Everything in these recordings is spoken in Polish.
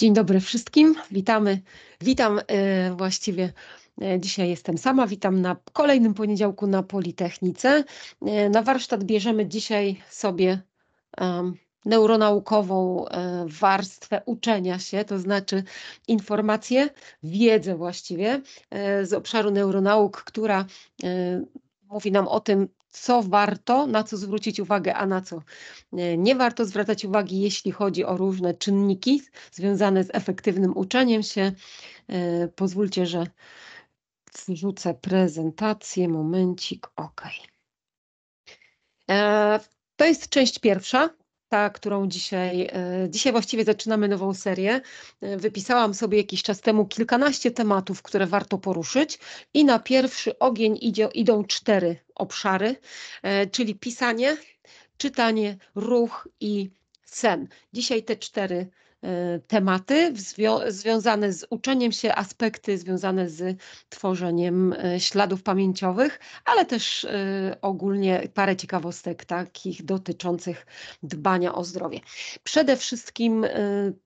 Dzień dobry wszystkim, witamy. Witam e, właściwie e, dzisiaj jestem sama, witam na kolejnym poniedziałku na Politechnice. E, na warsztat bierzemy dzisiaj sobie um, neuronaukową e, warstwę uczenia się, to znaczy informacje, wiedzę właściwie z obszaru neuronauk, która mówi nam o tym, co warto, na co zwrócić uwagę, a na co nie warto zwracać uwagi, jeśli chodzi o różne czynniki związane z efektywnym uczeniem się. E, pozwólcie, że wrzucę prezentację, momencik, ok. E, to jest część pierwsza ta, którą dzisiaj, e, dzisiaj właściwie zaczynamy nową serię. E, wypisałam sobie jakiś czas temu kilkanaście tematów, które warto poruszyć i na pierwszy ogień idzie, idą cztery obszary, e, czyli pisanie, czytanie, ruch i sen. Dzisiaj te cztery Y, tematy zwią związane z uczeniem się, aspekty związane z tworzeniem y, śladów pamięciowych, ale też y, ogólnie parę ciekawostek takich dotyczących dbania o zdrowie. Przede wszystkim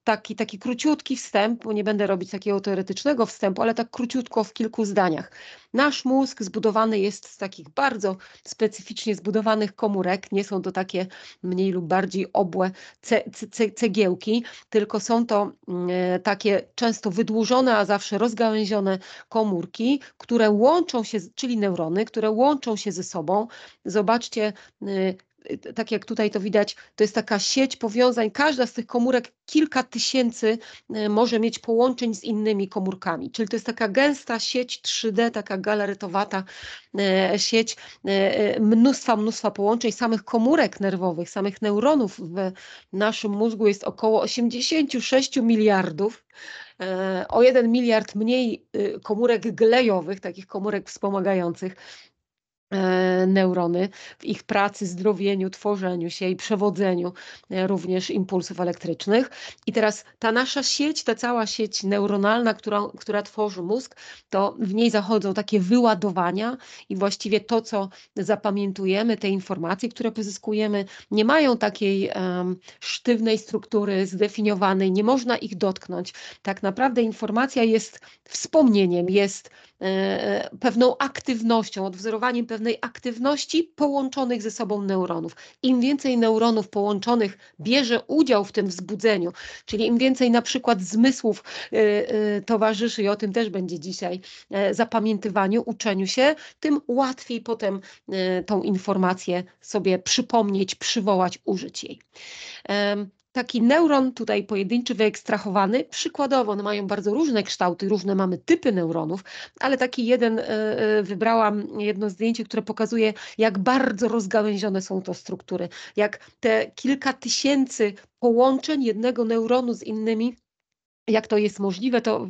taki, taki króciutki wstęp, bo nie będę robić takiego teoretycznego wstępu, ale tak króciutko w kilku zdaniach. Nasz mózg zbudowany jest z takich bardzo specyficznie zbudowanych komórek, nie są to takie mniej lub bardziej obłe cegiełki, tylko są to mm, e, takie często wydłużone, a zawsze rozgałęzione komórki, które łączą się, czyli neurony, które łączą się ze sobą. Zobaczcie, y, Y, tak jak tutaj to widać, to jest taka sieć powiązań. Każda z tych komórek kilka tysięcy y, może mieć połączeń z innymi komórkami. Czyli to jest taka gęsta sieć 3D, taka galaretowata y, sieć mnóstwa, mnóstwa połączeń samych komórek nerwowych, samych neuronów w naszym mózgu jest około 86 miliardów o 1 miliard mniej komórek glejowych, takich komórek wspomagających E, neurony w ich pracy, zdrowieniu, tworzeniu się i przewodzeniu e, również impulsów elektrycznych. I teraz ta nasza sieć, ta cała sieć neuronalna, która, która tworzy mózg, to w niej zachodzą takie wyładowania i właściwie to, co zapamiętujemy, te informacje, które pozyskujemy, nie mają takiej um, sztywnej struktury zdefiniowanej, nie można ich dotknąć. Tak naprawdę informacja jest wspomnieniem, jest E, e, pewną aktywnością, odwzorowaniem pewnej aktywności połączonych ze sobą neuronów. Im więcej neuronów połączonych bierze udział w tym wzbudzeniu, czyli im więcej na przykład zmysłów e, towarzyszy, i o tym też będzie dzisiaj, zapamiętywaniu, uczeniu się, tym łatwiej potem tą informację sobie przypomnieć, przywołać, użyć jej taki neuron tutaj pojedynczy, wyekstrahowany. Przykładowo, one no, mają bardzo różne kształty, różne mamy typy neuronów, ale taki jeden e, e, wybrałam, jedno zdjęcie, które pokazuje, jak bardzo rozgałęzione są to struktury, jak te kilka tysięcy połączeń jednego neuronu z innymi jak to jest możliwe, to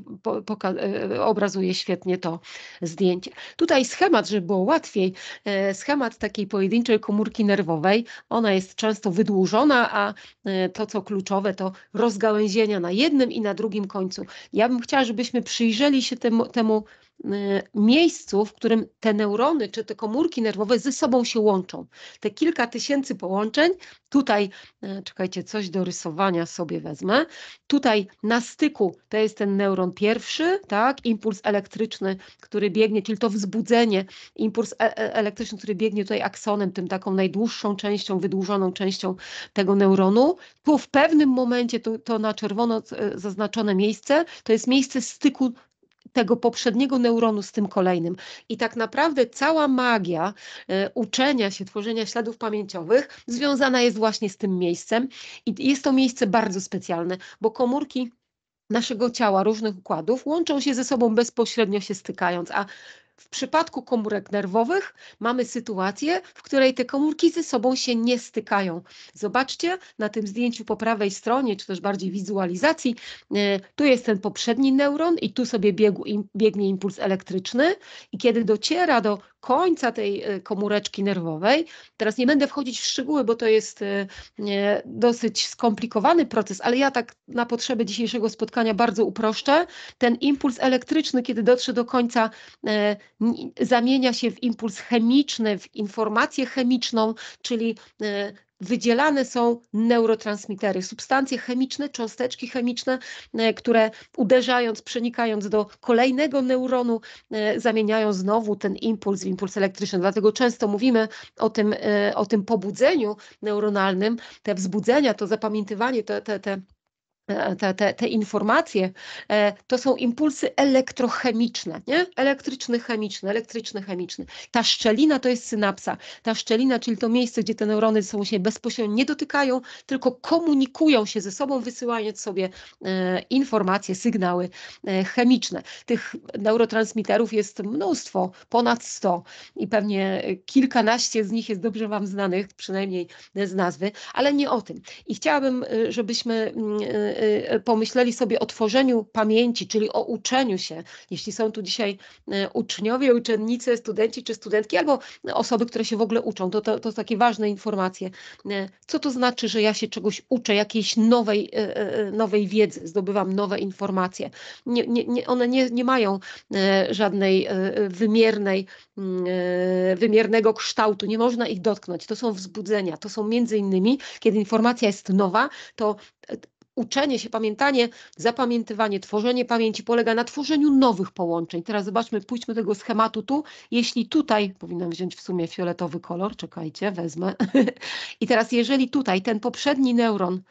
e, obrazuje świetnie to zdjęcie. Tutaj schemat, żeby było łatwiej, e, schemat takiej pojedynczej komórki nerwowej, ona jest często wydłużona, a e, to co kluczowe to rozgałęzienia na jednym i na drugim końcu. Ja bym chciała, żebyśmy przyjrzeli się temu, temu Y, miejscu, w którym te neurony czy te komórki nerwowe ze sobą się łączą. Te kilka tysięcy połączeń, tutaj, y, czekajcie, coś do rysowania sobie wezmę. Tutaj na styku to jest ten neuron pierwszy, tak, impuls elektryczny, który biegnie, czyli to wzbudzenie, impuls e, e, elektryczny, który biegnie tutaj aksonem, tym taką najdłuższą częścią, wydłużoną częścią tego neuronu. Tu w pewnym momencie to, to na czerwono e, zaznaczone miejsce, to jest miejsce styku tego poprzedniego neuronu z tym kolejnym. I tak naprawdę cała magia e, uczenia się, tworzenia śladów pamięciowych związana jest właśnie z tym miejscem. I jest to miejsce bardzo specjalne, bo komórki naszego ciała, różnych układów, łączą się ze sobą bezpośrednio się stykając, a w przypadku komórek nerwowych mamy sytuację, w której te komórki ze sobą się nie stykają. Zobaczcie na tym zdjęciu po prawej stronie, czy też bardziej wizualizacji, e, tu jest ten poprzedni neuron i tu sobie biegł, biegnie impuls elektryczny i kiedy dociera do końca tej y, komóreczki nerwowej. Teraz nie będę wchodzić w szczegóły, bo to jest y, dosyć skomplikowany proces, ale ja tak na potrzeby dzisiejszego spotkania bardzo uproszczę. Ten impuls elektryczny, kiedy dotrze do końca, e, zamienia się w impuls chemiczny, w informację chemiczną, czyli e, wydzielane są neurotransmitery, substancje chemiczne, cząsteczki chemiczne, e, które uderzając, przenikając do kolejnego neuronu, e, zamieniają znowu ten impuls w impuls elektryczny. Dlatego często mówimy o tym, e, o tym pobudzeniu neuronalnym, te wzbudzenia, to zapamiętywanie, te, te, te E, te, te, te, informacje, e, to są impulsy elektrochemiczne, nie? elektryczny, chemiczny, elektryczny, chemiczny. Ta szczelina to jest synapsa. Ta szczelina, czyli to miejsce, gdzie te neurony są się bezpośrednio nie dotykają, tylko komunikują się ze sobą, wysyłając sobie e, informacje, sygnały chemiczne. Tych neurotransmiterów jest mnóstwo, ponad 100 i pewnie kilkanaście z nich jest dobrze Wam znanych, przynajmniej z nazwy, ale nie o tym. I chciałabym, żebyśmy mm, Y, y, pomyśleli sobie o tworzeniu pamięci, czyli o uczeniu się. Jeśli są tu dzisiaj y, uczniowie, uczennice, studenci czy studentki, albo osoby, które się w ogóle uczą, to, to, to takie ważne informacje. Co to znaczy, że ja się czegoś uczę, jakiejś nowej, nowej wiedzy, zdobywam nowe informacje. Nie, nie, nie, one nie, nie mają żadnej wymiernej, mm, wymiernego kształtu, nie można ich dotknąć. To są wzbudzenia, to są między innymi, kiedy informacja jest nowa, to uczenie się, pamiętanie, zapamiętywanie, tworzenie pamięci polega na tworzeniu nowych połączeń. Teraz zobaczmy, pójdźmy do tego schematu tu. Jeśli tutaj, powinnam wziąć w sumie fioletowy kolor, czekajcie, wezmę. I teraz jeżeli tutaj ten poprzedni neuron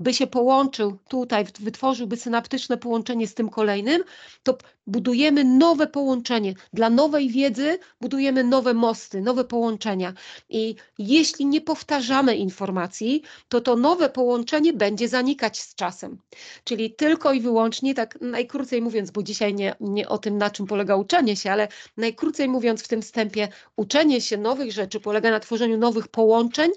by się połączył tutaj, wytworzyłby synaptyczne połączenie z tym kolejnym, to budujemy nowe połączenie. Dla nowej wiedzy budujemy nowe mosty, nowe połączenia. I jeśli nie powtarzamy informacji, to to nowe połączenie będzie zanikać z czasem. Czyli tylko i wyłącznie, tak najkrócej mówiąc, bo dzisiaj nie, nie o tym, na czym polega uczenie się, ale najkrócej mówiąc w tym wstępie, uczenie się nowych rzeczy polega na tworzeniu nowych połączeń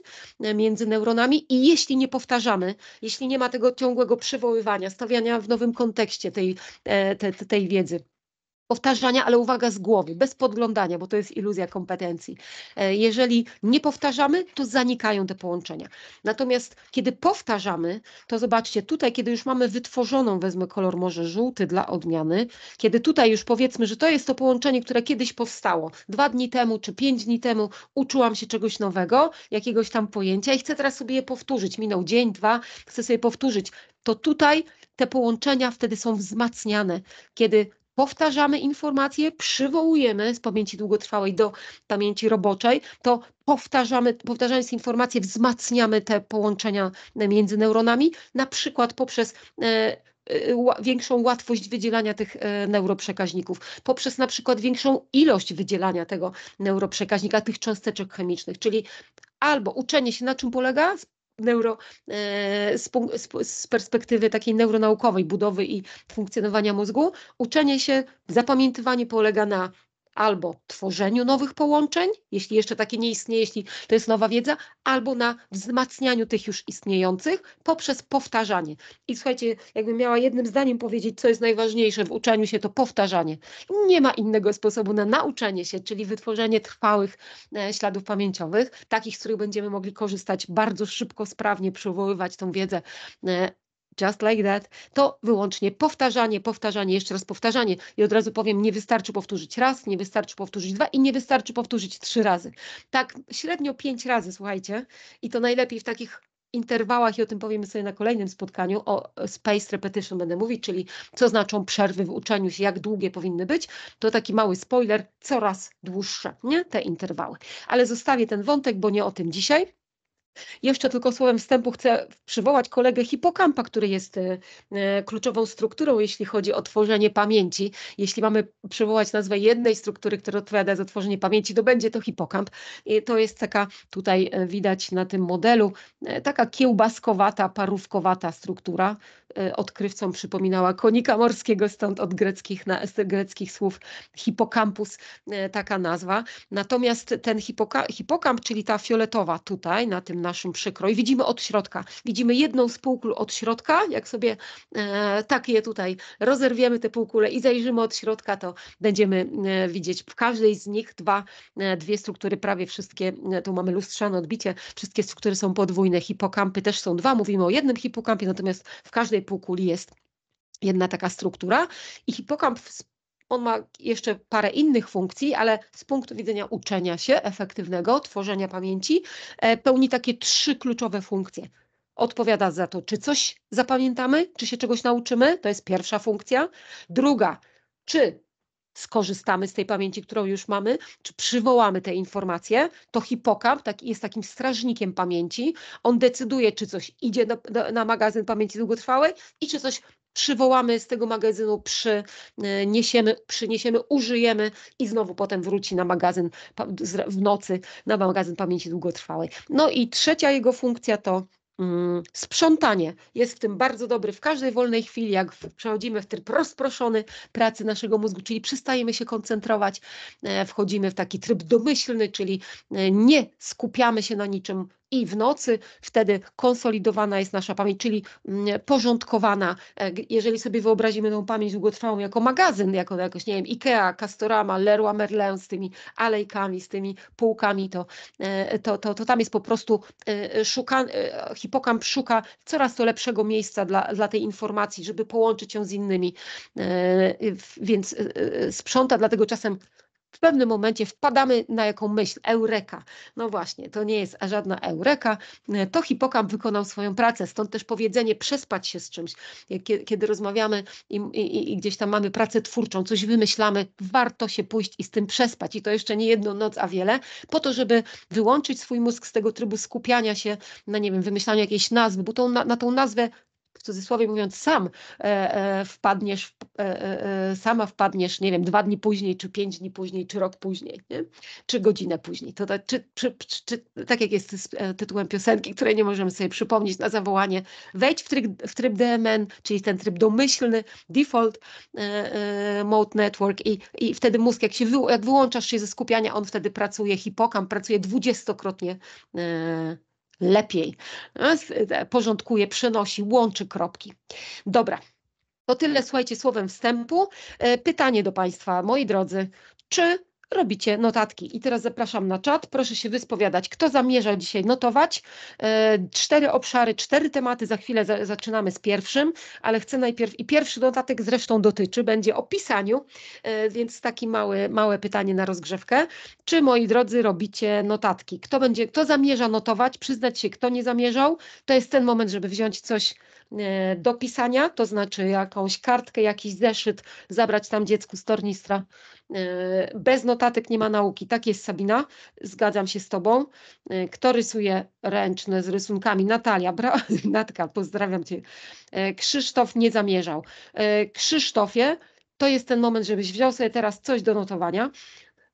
e, między neuronami i jeśli nie powtarzamy, jeśli jeśli nie ma tego ciągłego przywoływania, stawiania w nowym kontekście tej, e, tej, tej wiedzy powtarzania, ale uwaga z głowy, bez podglądania, bo to jest iluzja kompetencji. E, jeżeli nie powtarzamy, to zanikają te połączenia. Natomiast kiedy powtarzamy, to zobaczcie, tutaj, kiedy już mamy wytworzoną, wezmę kolor może żółty dla odmiany, kiedy tutaj już powiedzmy, że to jest to połączenie, które kiedyś powstało, dwa dni temu czy pięć dni temu uczyłam się czegoś nowego, jakiegoś tam pojęcia i chcę teraz sobie je powtórzyć. Minął dzień, dwa, chcę sobie powtórzyć. To tutaj te połączenia wtedy są wzmacniane, kiedy powtarzamy informacje, przywołujemy z pamięci długotrwałej do pamięci roboczej, to powtarzamy, powtarzając informacje, wzmacniamy te połączenia między neuronami, na przykład poprzez e, e większą łatwość wydzielania tych e, neuroprzekaźników, poprzez na przykład większą ilość wydzielania tego neuroprzekaźnika, tych cząsteczek chemicznych, czyli albo uczenie się na czym polega, neuro, e, z, z perspektywy takiej neuronaukowej, budowy i funkcjonowania mózgu, uczenie się, zapamiętywanie polega na albo tworzeniu nowych połączeń, jeśli jeszcze takie nie istnieje, jeśli to jest nowa wiedza, albo na wzmacnianiu tych już istniejących poprzez powtarzanie. I słuchajcie, jakbym miała jednym zdaniem powiedzieć, co jest najważniejsze w uczeniu się, to powtarzanie. Nie ma innego sposobu na nauczenie się, czyli wytworzenie trwałych e, śladów pamięciowych, takich, z których będziemy mogli korzystać bardzo szybko, sprawnie, przywoływać tą wiedzę e, just like that, to wyłącznie powtarzanie, powtarzanie, jeszcze raz powtarzanie. I od razu powiem, nie wystarczy powtórzyć raz, nie wystarczy powtórzyć dwa i nie wystarczy powtórzyć trzy razy. Tak średnio pięć razy, słuchajcie. I to najlepiej w takich interwałach i o tym powiemy sobie na kolejnym spotkaniu, o space repetition będę mówić, czyli co znaczą przerwy w uczeniu się, jak długie powinny być, to taki mały spoiler, coraz dłuższe, nie? Te interwały. Ale zostawię ten wątek, bo nie o tym dzisiaj. Jeszcze tylko słowem wstępu chcę przywołać kolegę hipokampa, który jest e, kluczową strukturą, jeśli chodzi o tworzenie pamięci. Jeśli mamy przywołać nazwę jednej struktury, która odpowiada za tworzenie pamięci, to będzie to hipokamp. I to jest taka, tutaj e, widać na tym modelu, e, taka kiełbaskowata, parówkowata struktura. Odkrywcom przypominała konika morskiego, stąd od greckich, na, greckich słów hipokampus, taka nazwa. Natomiast ten hipoka, hipokamp, czyli ta fioletowa tutaj na tym naszym przykro. I widzimy od środka. Widzimy jedną z półkul od środka. Jak sobie e, tak je tutaj rozerwiemy, te półkule i zajrzymy od środka, to będziemy e, widzieć w każdej z nich dwa, e, dwie struktury, prawie wszystkie. E, tu mamy lustrzane odbicie. Wszystkie struktury są podwójne. Hipokampy też są dwa. Mówimy o jednym hipokampie, natomiast w każdej półkuli jest jedna taka struktura i hipokamp on ma jeszcze parę innych funkcji, ale z punktu widzenia uczenia się efektywnego, tworzenia pamięci, e, pełni takie trzy kluczowe funkcje. Odpowiada za to, czy coś zapamiętamy, czy się czegoś nauczymy, to jest pierwsza funkcja. Druga, czy skorzystamy z tej pamięci, którą już mamy, czy przywołamy te informacje, to hipokamp tak, jest takim strażnikiem pamięci. On decyduje, czy coś idzie do, do, na magazyn pamięci długotrwałej i czy coś przywołamy z tego magazynu, przyniesiemy, e, przyniesiemy, użyjemy i znowu potem wróci na magazyn w nocy, na magazyn pamięci długotrwałej. No i trzecia jego funkcja to mm, Sprzątanie jest w tym bardzo dobry w każdej wolnej chwili, jak przechodzimy w tryb rozproszony pracy naszego mózgu, czyli przystajemy się koncentrować, e, wchodzimy w taki tryb domyślny, czyli e, nie skupiamy się na niczym i w nocy. Wtedy konsolidowana jest nasza pamięć, czyli mm, porządkowana. E, jeżeli sobie wyobrazimy tą pamięć długotrwałą jako magazyn, jako jakoś, nie wiem, Ikea, Castorama, Leroy Merlin z tymi alejkami, z tymi półkami, to, e, to, to, to tam jest po prostu e, szuka, hipokamp szuka coraz to lepszego miejsca dla, dla tej informacji, żeby połączyć ją z innymi. Więc sprząta, dlatego czasem pewnym momencie wpadamy na jaką myśl, eureka. No właśnie, to nie jest żadna eureka, to hipokamp wykonał swoją pracę, stąd też powiedzenie przespać się z czymś. Kiedy rozmawiamy i, i, i gdzieś tam mamy pracę twórczą, coś wymyślamy, warto się pójść i z tym przespać i to jeszcze nie jedną noc, a wiele, po to, żeby wyłączyć swój mózg z tego trybu skupiania się na, nie wiem, wymyślaniu jakiejś nazwy, bo tą, na, na tą nazwę w cudzysłowie mówiąc, sam e, e, wpadniesz, e, sama wpadniesz, nie wiem, dwa dni później, czy pięć dni później, czy rok później, nie? czy godzinę później. To, to czy, czy, czy, tak jak jest z tytułem piosenki, której nie możemy sobie przypomnieć na zawołanie, wejdź w tryb, w tryb DMN, czyli ten tryb domyślny, default mode network i, i wtedy mózg, jak, się wy, jak wyłączasz się ze skupiania, on wtedy pracuje, hipokam pracuje dwudziestokrotnie lepiej. E, e, porządkuje, przenosi, łączy kropki. Dobra. To tyle, słuchajcie, słowem wstępu. E, pytanie do Państwa, moi drodzy. Czy robicie notatki. I teraz zapraszam na czat. Proszę się wyspowiadać, kto zamierza dzisiaj notować. E, cztery obszary, cztery tematy. Za chwilę zaczynamy z pierwszym, ale chcę najpierw i pierwszy notatek zresztą dotyczy, będzie o pisaniu, e, więc taki mały, małe pytanie na rozgrzewkę. Czy moi drodzy robicie notatki? Kto będzie, kto zamierza notować? Przyznać się, kto nie zamierzał? To jest ten moment, żeby wziąć coś E, do pisania, to znaczy jakąś kartkę, jakiś zeszyt, zabrać tam dziecku z tornistra. E, bez notatek nie ma nauki. Tak jest Sabina, zgadzam się z Tobą. E, kto rysuje ręczne z rysunkami? Natalia, bra... Natka, pozdrawiam Cię. Krzysztof nie zamierzał. Krzysztofie, to jest ten moment, żebyś wziął sobie teraz coś do notowania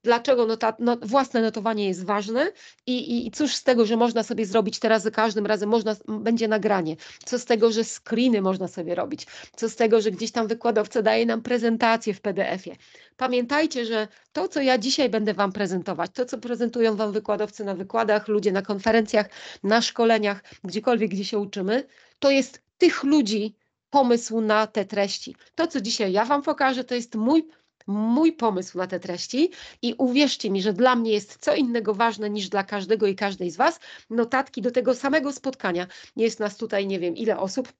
dlaczego nota, no, własne notowanie jest ważne i, i, i cóż z tego, że można sobie zrobić teraz za każdym razem, można, będzie nagranie, co z tego, że screeny można sobie robić, co z tego, że gdzieś tam wykładowca daje nam prezentację w PDF-ie. Pamiętajcie, że to, co ja dzisiaj będę Wam prezentować, to, co prezentują Wam wykładowcy na wykładach, ludzie na konferencjach, na szkoleniach, gdziekolwiek, gdzie się uczymy, to jest tych ludzi pomysł na te treści. To, co dzisiaj ja Wam pokażę, to jest mój mój pomysł na te treści i uwierzcie mi, że dla mnie jest co innego ważne niż dla każdego i każdej z Was. Notatki do tego samego spotkania. Jest nas tutaj, nie wiem, ile osób,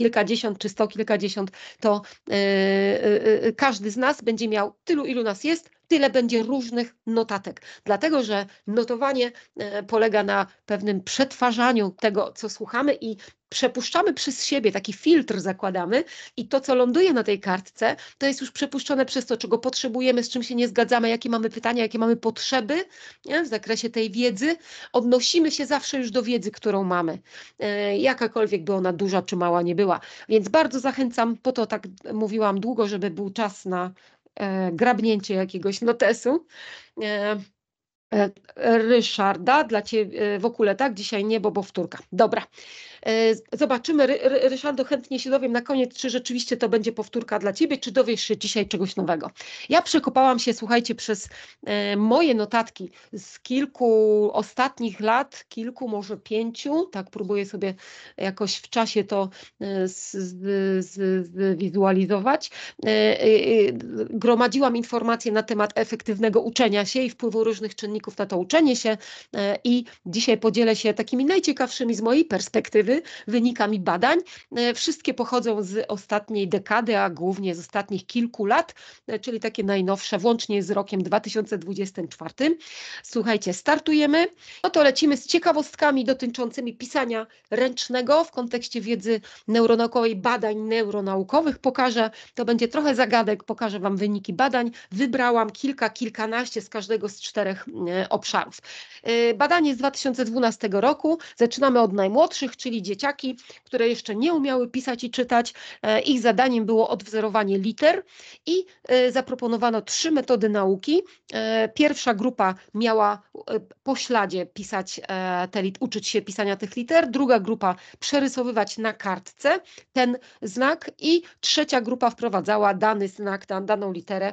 kilkadziesiąt czy sto kilkadziesiąt, to yy, yy, yy każdy z nas będzie miał tylu, ilu nas jest, tyle będzie różnych notatek, dlatego że notowanie e, polega na pewnym przetwarzaniu tego, co słuchamy i przepuszczamy przez siebie, taki filtr zakładamy i to, co ląduje na tej kartce, to jest już przepuszczone przez to, czego potrzebujemy, z czym się nie zgadzamy, jakie mamy pytania, jakie mamy potrzeby nie? w zakresie tej wiedzy. Odnosimy się zawsze już do wiedzy, którą mamy, e, jakakolwiek by ona duża czy mała nie była. Więc bardzo zachęcam, po to tak mówiłam długo, żeby był czas na E, grabnięcie jakiegoś notesu. E, e, Ryszarda dla Ciebie, tak dzisiaj nie bo wtórka. Dobra, E, zobaczymy. Ryszardo, chętnie się dowiem na koniec, czy rzeczywiście to będzie powtórka dla Ciebie, czy dowiesz się dzisiaj czegoś nowego. Ja przekopałam się, słuchajcie, przez e, moje notatki z kilku ostatnich lat, kilku, może pięciu, tak próbuję sobie jakoś w czasie to e, zwizualizować. Gromadziłam informacje na temat efektywnego uczenia się i wpływu różnych czynników na to uczenie się i dzisiaj podzielę się takimi najciekawszymi z mojej perspektywy perspektywy, wynikami badań. E, wszystkie pochodzą z ostatniej dekady, a głównie z ostatnich kilku lat, e, czyli takie najnowsze, włącznie z rokiem 2024. Słuchajcie, startujemy. No to lecimy z ciekawostkami dotyczącymi pisania ręcznego w kontekście wiedzy neuronaukowej, badań neuronaukowych. Pokażę, to będzie trochę zagadek, pokażę Wam wyniki badań. Wybrałam kilka, kilkanaście z każdego z czterech e, obszarów. Badanie z 2012 roku. Zaczynamy od najmłodszych, czyli dzieciaki, które jeszcze nie umiały pisać i czytać. E, ich zadaniem było odwzorowanie liter i e, zaproponowano trzy metody nauki. E, pierwsza grupa miała po śladzie pisać te, uczyć się pisania tych liter, druga grupa przerysowywać na kartce ten znak i trzecia grupa wprowadzała dany znak, daną literę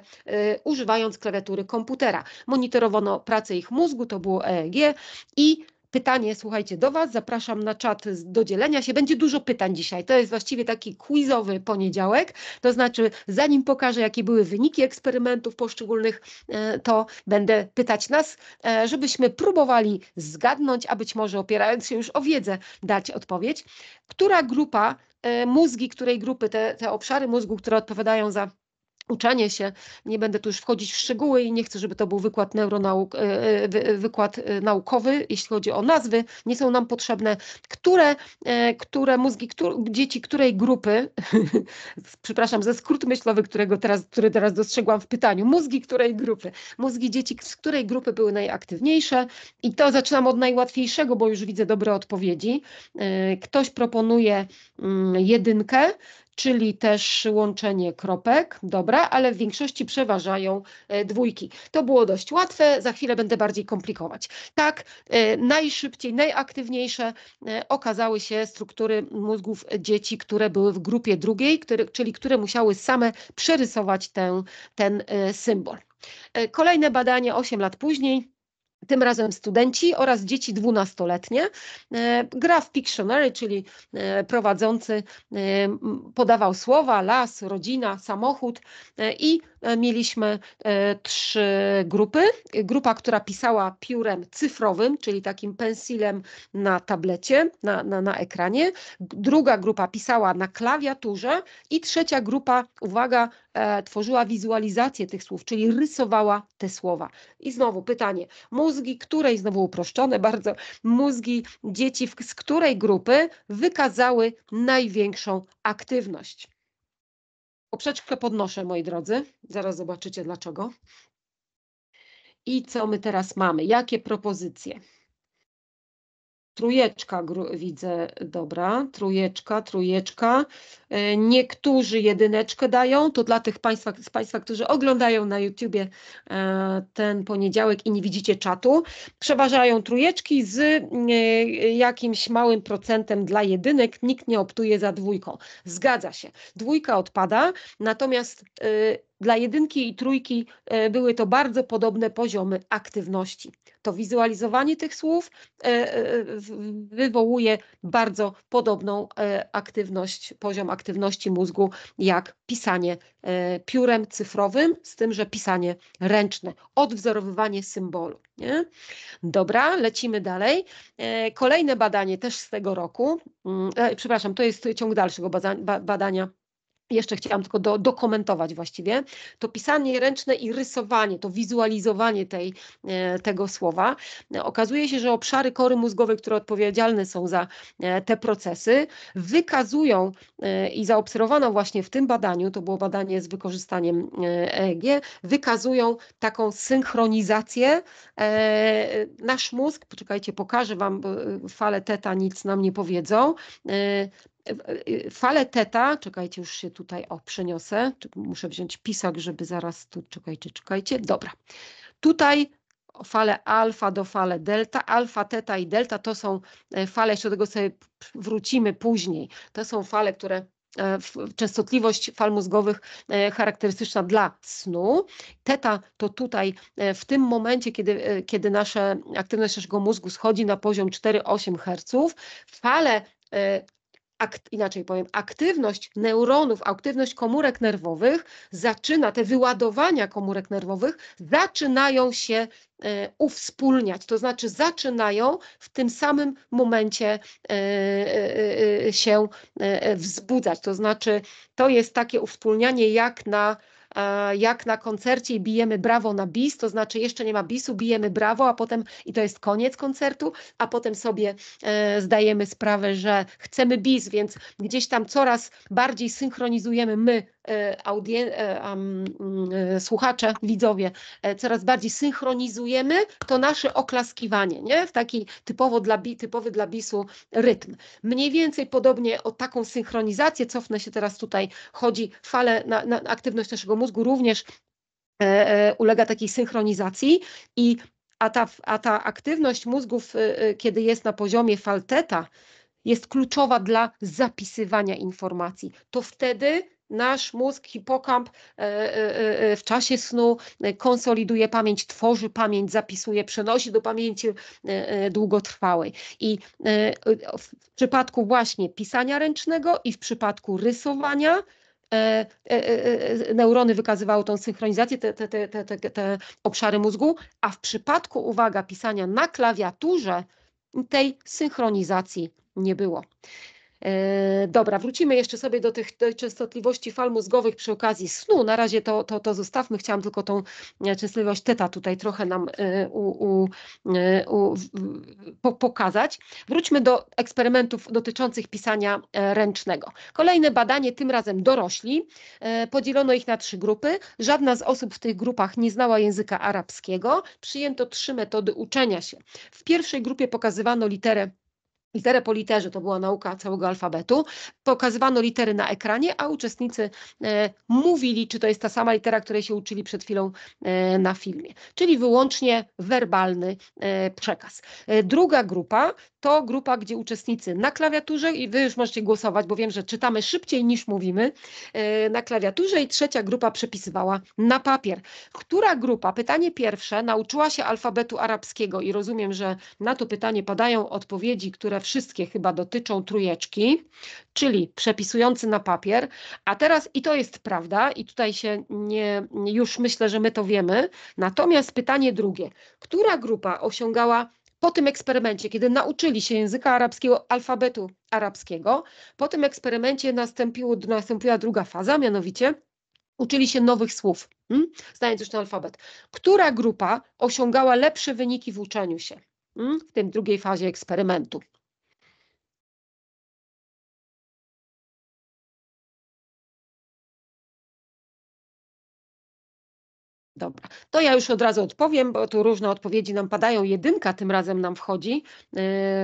używając klawiatury komputera. Monitorowano pracę ich mózgu, to było EEG i pytanie, słuchajcie, do Was. Zapraszam na czat do dzielenia się. Będzie dużo pytań dzisiaj. To jest właściwie taki quizowy poniedziałek. To znaczy, zanim pokażę, jakie były wyniki eksperymentów poszczególnych, e, to będę pytać nas, e, żebyśmy próbowali zgadnąć, a być może opierając się już o wiedzę, dać odpowiedź, która grupa e, mózgi, której grupy, te, te obszary mózgu, które odpowiadają za uczenie się. Nie będę tu już wchodzić w szczegóły i nie chcę, żeby to był wykład neuronauk, e, e, wykład e, naukowy, jeśli chodzi o nazwy. Nie są nam potrzebne, które, które mózgi, które, dzieci której grupy, przepraszam za skrót myślowy, którego teraz, który teraz dostrzegłam w pytaniu, mózgi której grupy, mózgi dzieci z której grupy były najaktywniejsze i to zaczynam od najłatwiejszego, bo już widzę dobre odpowiedzi. Ktoś proponuje mm, jedynkę, czyli też łączenie kropek, dobra, ale w większości przeważają e, dwójki. To było dość łatwe, za chwilę będę bardziej komplikować. Tak, e, najszybciej, najaktywniejsze e, okazały się struktury mózgów dzieci, które były w grupie drugiej, czyli które musiały same przerysować ten symbol. Kolejne badanie 8 lat później tym razem studenci oraz dzieci dwunastoletnie. E, gra w Pictionary, czyli e, prowadzący e, podawał słowa, las, rodzina, samochód i E, mieliśmy e, trzy grupy. Grupa, która pisała piórem cyfrowym, czyli takim pensilem na tablecie, na, na, na ekranie. Druga grupa pisała na klawiaturze i trzecia grupa, uwaga, e, tworzyła wizualizację tych słów, czyli rysowała te słowa. I znowu pytanie, mózgi której, znowu uproszczone bardzo, mózgi dzieci z której grupy wykazały największą aktywność? Poprzeczkę podnoszę, moi drodzy. Zaraz zobaczycie dlaczego. I co my teraz mamy? Jakie propozycje? Trujeczka widzę, dobra, trujeczka, trujeczka. E, niektórzy jedyneczkę dają, to dla tych państwa, z Państwa, którzy oglądają na YouTubie e, ten poniedziałek i nie widzicie czatu, przeważają trujeczki z e, jakimś małym procentem dla jedynek, nikt nie optuje za dwójką. Zgadza się, dwójka odpada, natomiast dla jedynki i trójki e, były to bardzo podobne poziomy aktywności. To wizualizowanie tych słów e, e, wywołuje bardzo podobną aktywność, poziom aktywności mózgu jak pisanie piórem cyfrowym, z tym, że pisanie ręczne, odwzorowywanie symbolu. Nie? Dobra, lecimy dalej. Kolejne badanie też z tego roku, mm, przepraszam, to jest ciąg dalszego badania jeszcze chciałam tylko do, dokumentować właściwie, to pisanie ręczne i rysowanie, to wizualizowanie tej, e, tego słowa. E, okazuje się, że obszary kory mózgowej, które odpowiedzialne są za e, te procesy, wykazują i zaobserwowano właśnie w tym badaniu, to było badanie z wykorzystaniem EEG, wykazują taką synchronizację. Nasz mózg, poczekajcie, pokażę Wam, fale teta nic nam nie powiedzą, Fale teta, czekajcie, już się tutaj o, przeniosę. Muszę wziąć pisak, żeby zaraz tu, czekajcie, czekajcie. Dobra. Tutaj fale alfa do fale delta. Alfa, teta i delta to są e, fale, jeszcze do tego sobie wrócimy później. To są fale, które e, częstotliwość fal mózgowych e, charakterystyczna dla snu. Teta to tutaj w tym momencie, kiedy, kiedy nasza aktywność naszego mózgu schodzi na poziom 4-8 Hz, fale akt, inaczej powiem, aktywność neuronów, aktywność komórek nerwowych zaczyna, te wyładowania komórek nerwowych zaczynają się e, uwspólniać, to znaczy zaczynają w tym samym momencie e, e, e, e się e, wzbudzać. To znaczy to jest takie uwspólnianie jak na E, jak na koncercie i bijemy brawo na bis, to znaczy jeszcze nie ma bisu, bijemy brawo, a potem i to jest koniec koncertu, a potem sobie e, zdajemy sprawę, że chcemy bis, więc gdzieś tam coraz bardziej synchronizujemy my E, audien- e, mm, e, słuchacze, widzowie coraz bardziej synchronizujemy, to nasze oklaskiwanie, nie? W taki typowo dla, typowy dla BIS-u rytm. Mniej więcej podobnie o taką synchronizację, cofnę się teraz tutaj, chodzi fale na, na aktywność naszego mózgu również ulega takiej synchronizacji i a ta, a ta aktywność mózgów, kiedy jest na poziomie falteta, jest kluczowa dla zapisywania informacji. To wtedy nasz mózg, hipokamp e, e, e, w czasie snu konsoliduje pamięć, tworzy pamięć, zapisuje, przenosi do pamięci długotrwałej. I w przypadku właśnie pisania ręcznego i w przypadku rysowania neurony wykazywały tą synchronizację, te, te, te, te, te obszary mózgu, a w przypadku, uwaga, pisania na klawiaturze tej synchronizacji nie było. Yy, dobra, wrócimy jeszcze sobie do tych do częstotliwości fal mózgowych przy okazji snu. Na razie to, to, to zostawmy. Chciałam tylko tą e, częstotliwość teta tutaj trochę nam e, u, u, e, u, po, pokazać. Wróćmy do eksperymentów dotyczących pisania ręcznego. Kolejne badanie, tym razem dorośli. Podzielono ich na trzy grupy. Żadna z osób w tych grupach nie znała języka arabskiego. Przyjęto trzy metody uczenia się. W pierwszej grupie pokazywano literę literę po literze, to była nauka całego alfabetu. Pokazywano litery na ekranie, a uczestnicy e, mówili, czy to jest ta sama litera, której się uczyli przed chwilą e, na filmie. Czyli wyłącznie werbalny e, przekaz. E, druga grupa to grupa, gdzie uczestnicy na klawiaturze i wy już możecie głosować, bo wiem, że czytamy szybciej niż mówimy e, na klawiaturze i trzecia grupa przepisywała na papier. Która grupa, pytanie pierwsze, nauczyła się alfabetu arabskiego i rozumiem, że na to pytanie padają odpowiedzi, które wszystkie chyba dotyczą trójeczki, czyli przepisujący na papier, a teraz i to jest prawda i tutaj się nie, już myślę, że my to wiemy, natomiast pytanie drugie, która grupa osiągała po tym eksperymencie, kiedy nauczyli się języka arabskiego, alfabetu arabskiego, po tym eksperymencie nastąpiła druga faza, mianowicie uczyli się nowych słów, hmm? znając już ten alfabet. Która grupa osiągała lepsze wyniki w uczeniu się hmm? w tej drugiej fazie eksperymentu? Dobra, to ja już od razu odpowiem, bo tu różne odpowiedzi nam padają. Jedynka tym razem nam wchodzi y,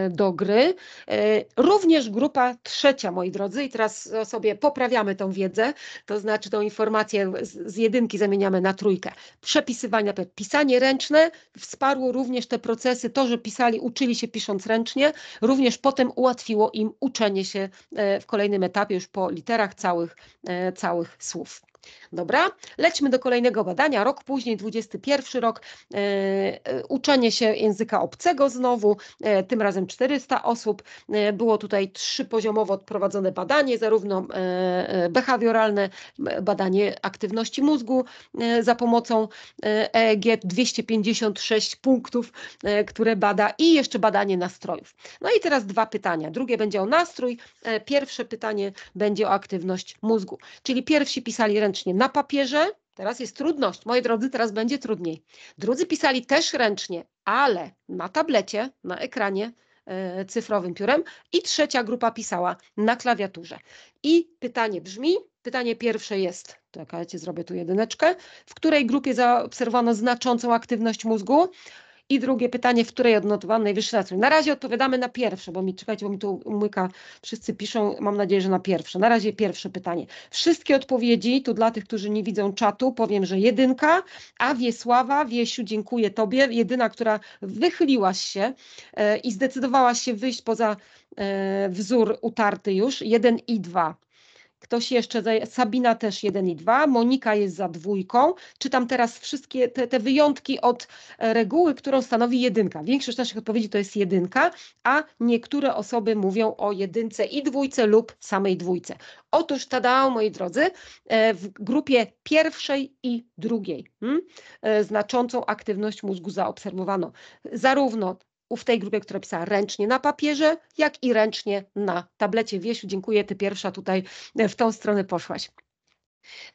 do gry. Y, również grupa trzecia, moi drodzy, i teraz sobie poprawiamy tą wiedzę, to znaczy tą informację z jedynki zamieniamy na trójkę. Przepisywania, pisanie ręczne wsparło również te procesy, to, że pisali, uczyli się pisząc ręcznie, również potem ułatwiło im uczenie się y, w kolejnym etapie już po literach całych, całych słów. Dobra, lećmy do kolejnego badania. Rok później, 21 rok, e, e, uczenie się języka obcego znowu, e, tym razem 400 osób. E, było tutaj trzypoziomowo odprowadzone badanie, zarówno e, e, behawioralne, badanie aktywności mózgu za pomocą EEG, 256 punktów, które bada i jeszcze badanie nastrojów. No i teraz dwa pytania. Drugie będzie o nastrój, pierwsze pytanie będzie o aktywność mózgu. Czyli pierwsi pisali ręce ręcznie na papierze. Teraz jest trudność. Moi drodzy, teraz będzie trudniej. Drudzy pisali też ręcznie, ale na tablecie, na ekranie e, cyfrowym piórem i trzecia grupa pisała na klawiaturze. I pytanie brzmi, pytanie pierwsze jest, czekajcie, zrobię tu jedyneczkę, w której grupie zaobserwowano znaczącą aktywność mózgu? I drugie pytanie, w której odnotowałam najwyższy nastrój? Na razie odpowiadamy na pierwsze, bo mi czekajcie, bo mi tu umyka, wszyscy piszą, mam nadzieję, że na pierwsze. Na razie pierwsze pytanie. Wszystkie odpowiedzi, tu dla tych, którzy nie widzą czatu, powiem, że jedynka, a Wiesława, Wiesiu, dziękuję Tobie, jedyna, która wychyliłaś się e, i zdecydowałaś się wyjść poza e, wzór utarty już, jeden i dwa ktoś jeszcze, za, Sabina też 1 i 2, Monika jest za dwójką. Czytam teraz wszystkie te, te wyjątki od e, reguły, którą stanowi jedynka. Większość naszych odpowiedzi to jest jedynka, a niektóre osoby mówią o jedynce i dwójce lub samej dwójce. Otóż tada, moi drodzy, e, w grupie pierwszej i drugiej hmm, znaczącą aktywność mózgu zaobserwowano zarówno w tej grupie, która pisała ręcznie na papierze, jak i ręcznie na tablecie. Wiesiu, dziękuję, ty pierwsza tutaj e, w tą stronę poszłaś.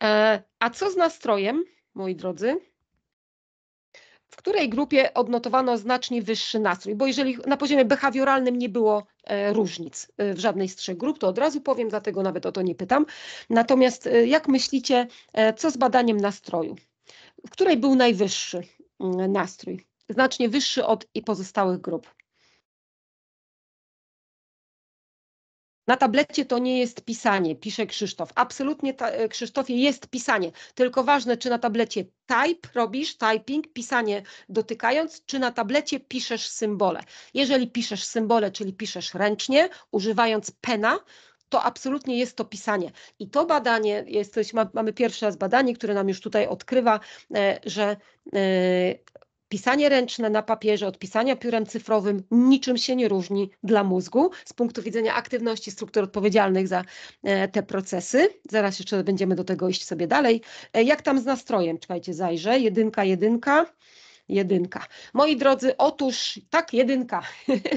E, a co z nastrojem, moi drodzy? w której grupie odnotowano znacznie wyższy nastrój, bo jeżeli na poziomie behawioralnym nie było e, różnic w żadnej z trzech grup, to od razu powiem, dlatego nawet o to nie pytam. Natomiast jak myślicie, co z badaniem nastroju? W której był najwyższy mm, nastrój? znacznie wyższy od i pozostałych grup. Na tablecie to nie jest pisanie, pisze Krzysztof. Absolutnie, ta, e, Krzysztofie, jest pisanie. Tylko ważne, czy na tablecie type robisz, typing, pisanie dotykając, czy na tablecie piszesz symbole. Jeżeli piszesz symbole, czyli piszesz ręcznie, używając pena, to absolutnie jest to pisanie. I to badanie, jesteś, mamy pierwsze raz badanie, które nam już tutaj odkrywa, e, że e, pisanie ręczne na papierze od pisania piórem cyfrowym niczym się nie różni dla mózgu z punktu widzenia aktywności struktur odpowiedzialnych za e, te procesy. Zaraz jeszcze będziemy do tego iść sobie dalej. E, jak tam z nastrojem? Czekajcie, zajrzę. Jedynka, jedynka jedynka. Moi drodzy, otóż tak, jedynka.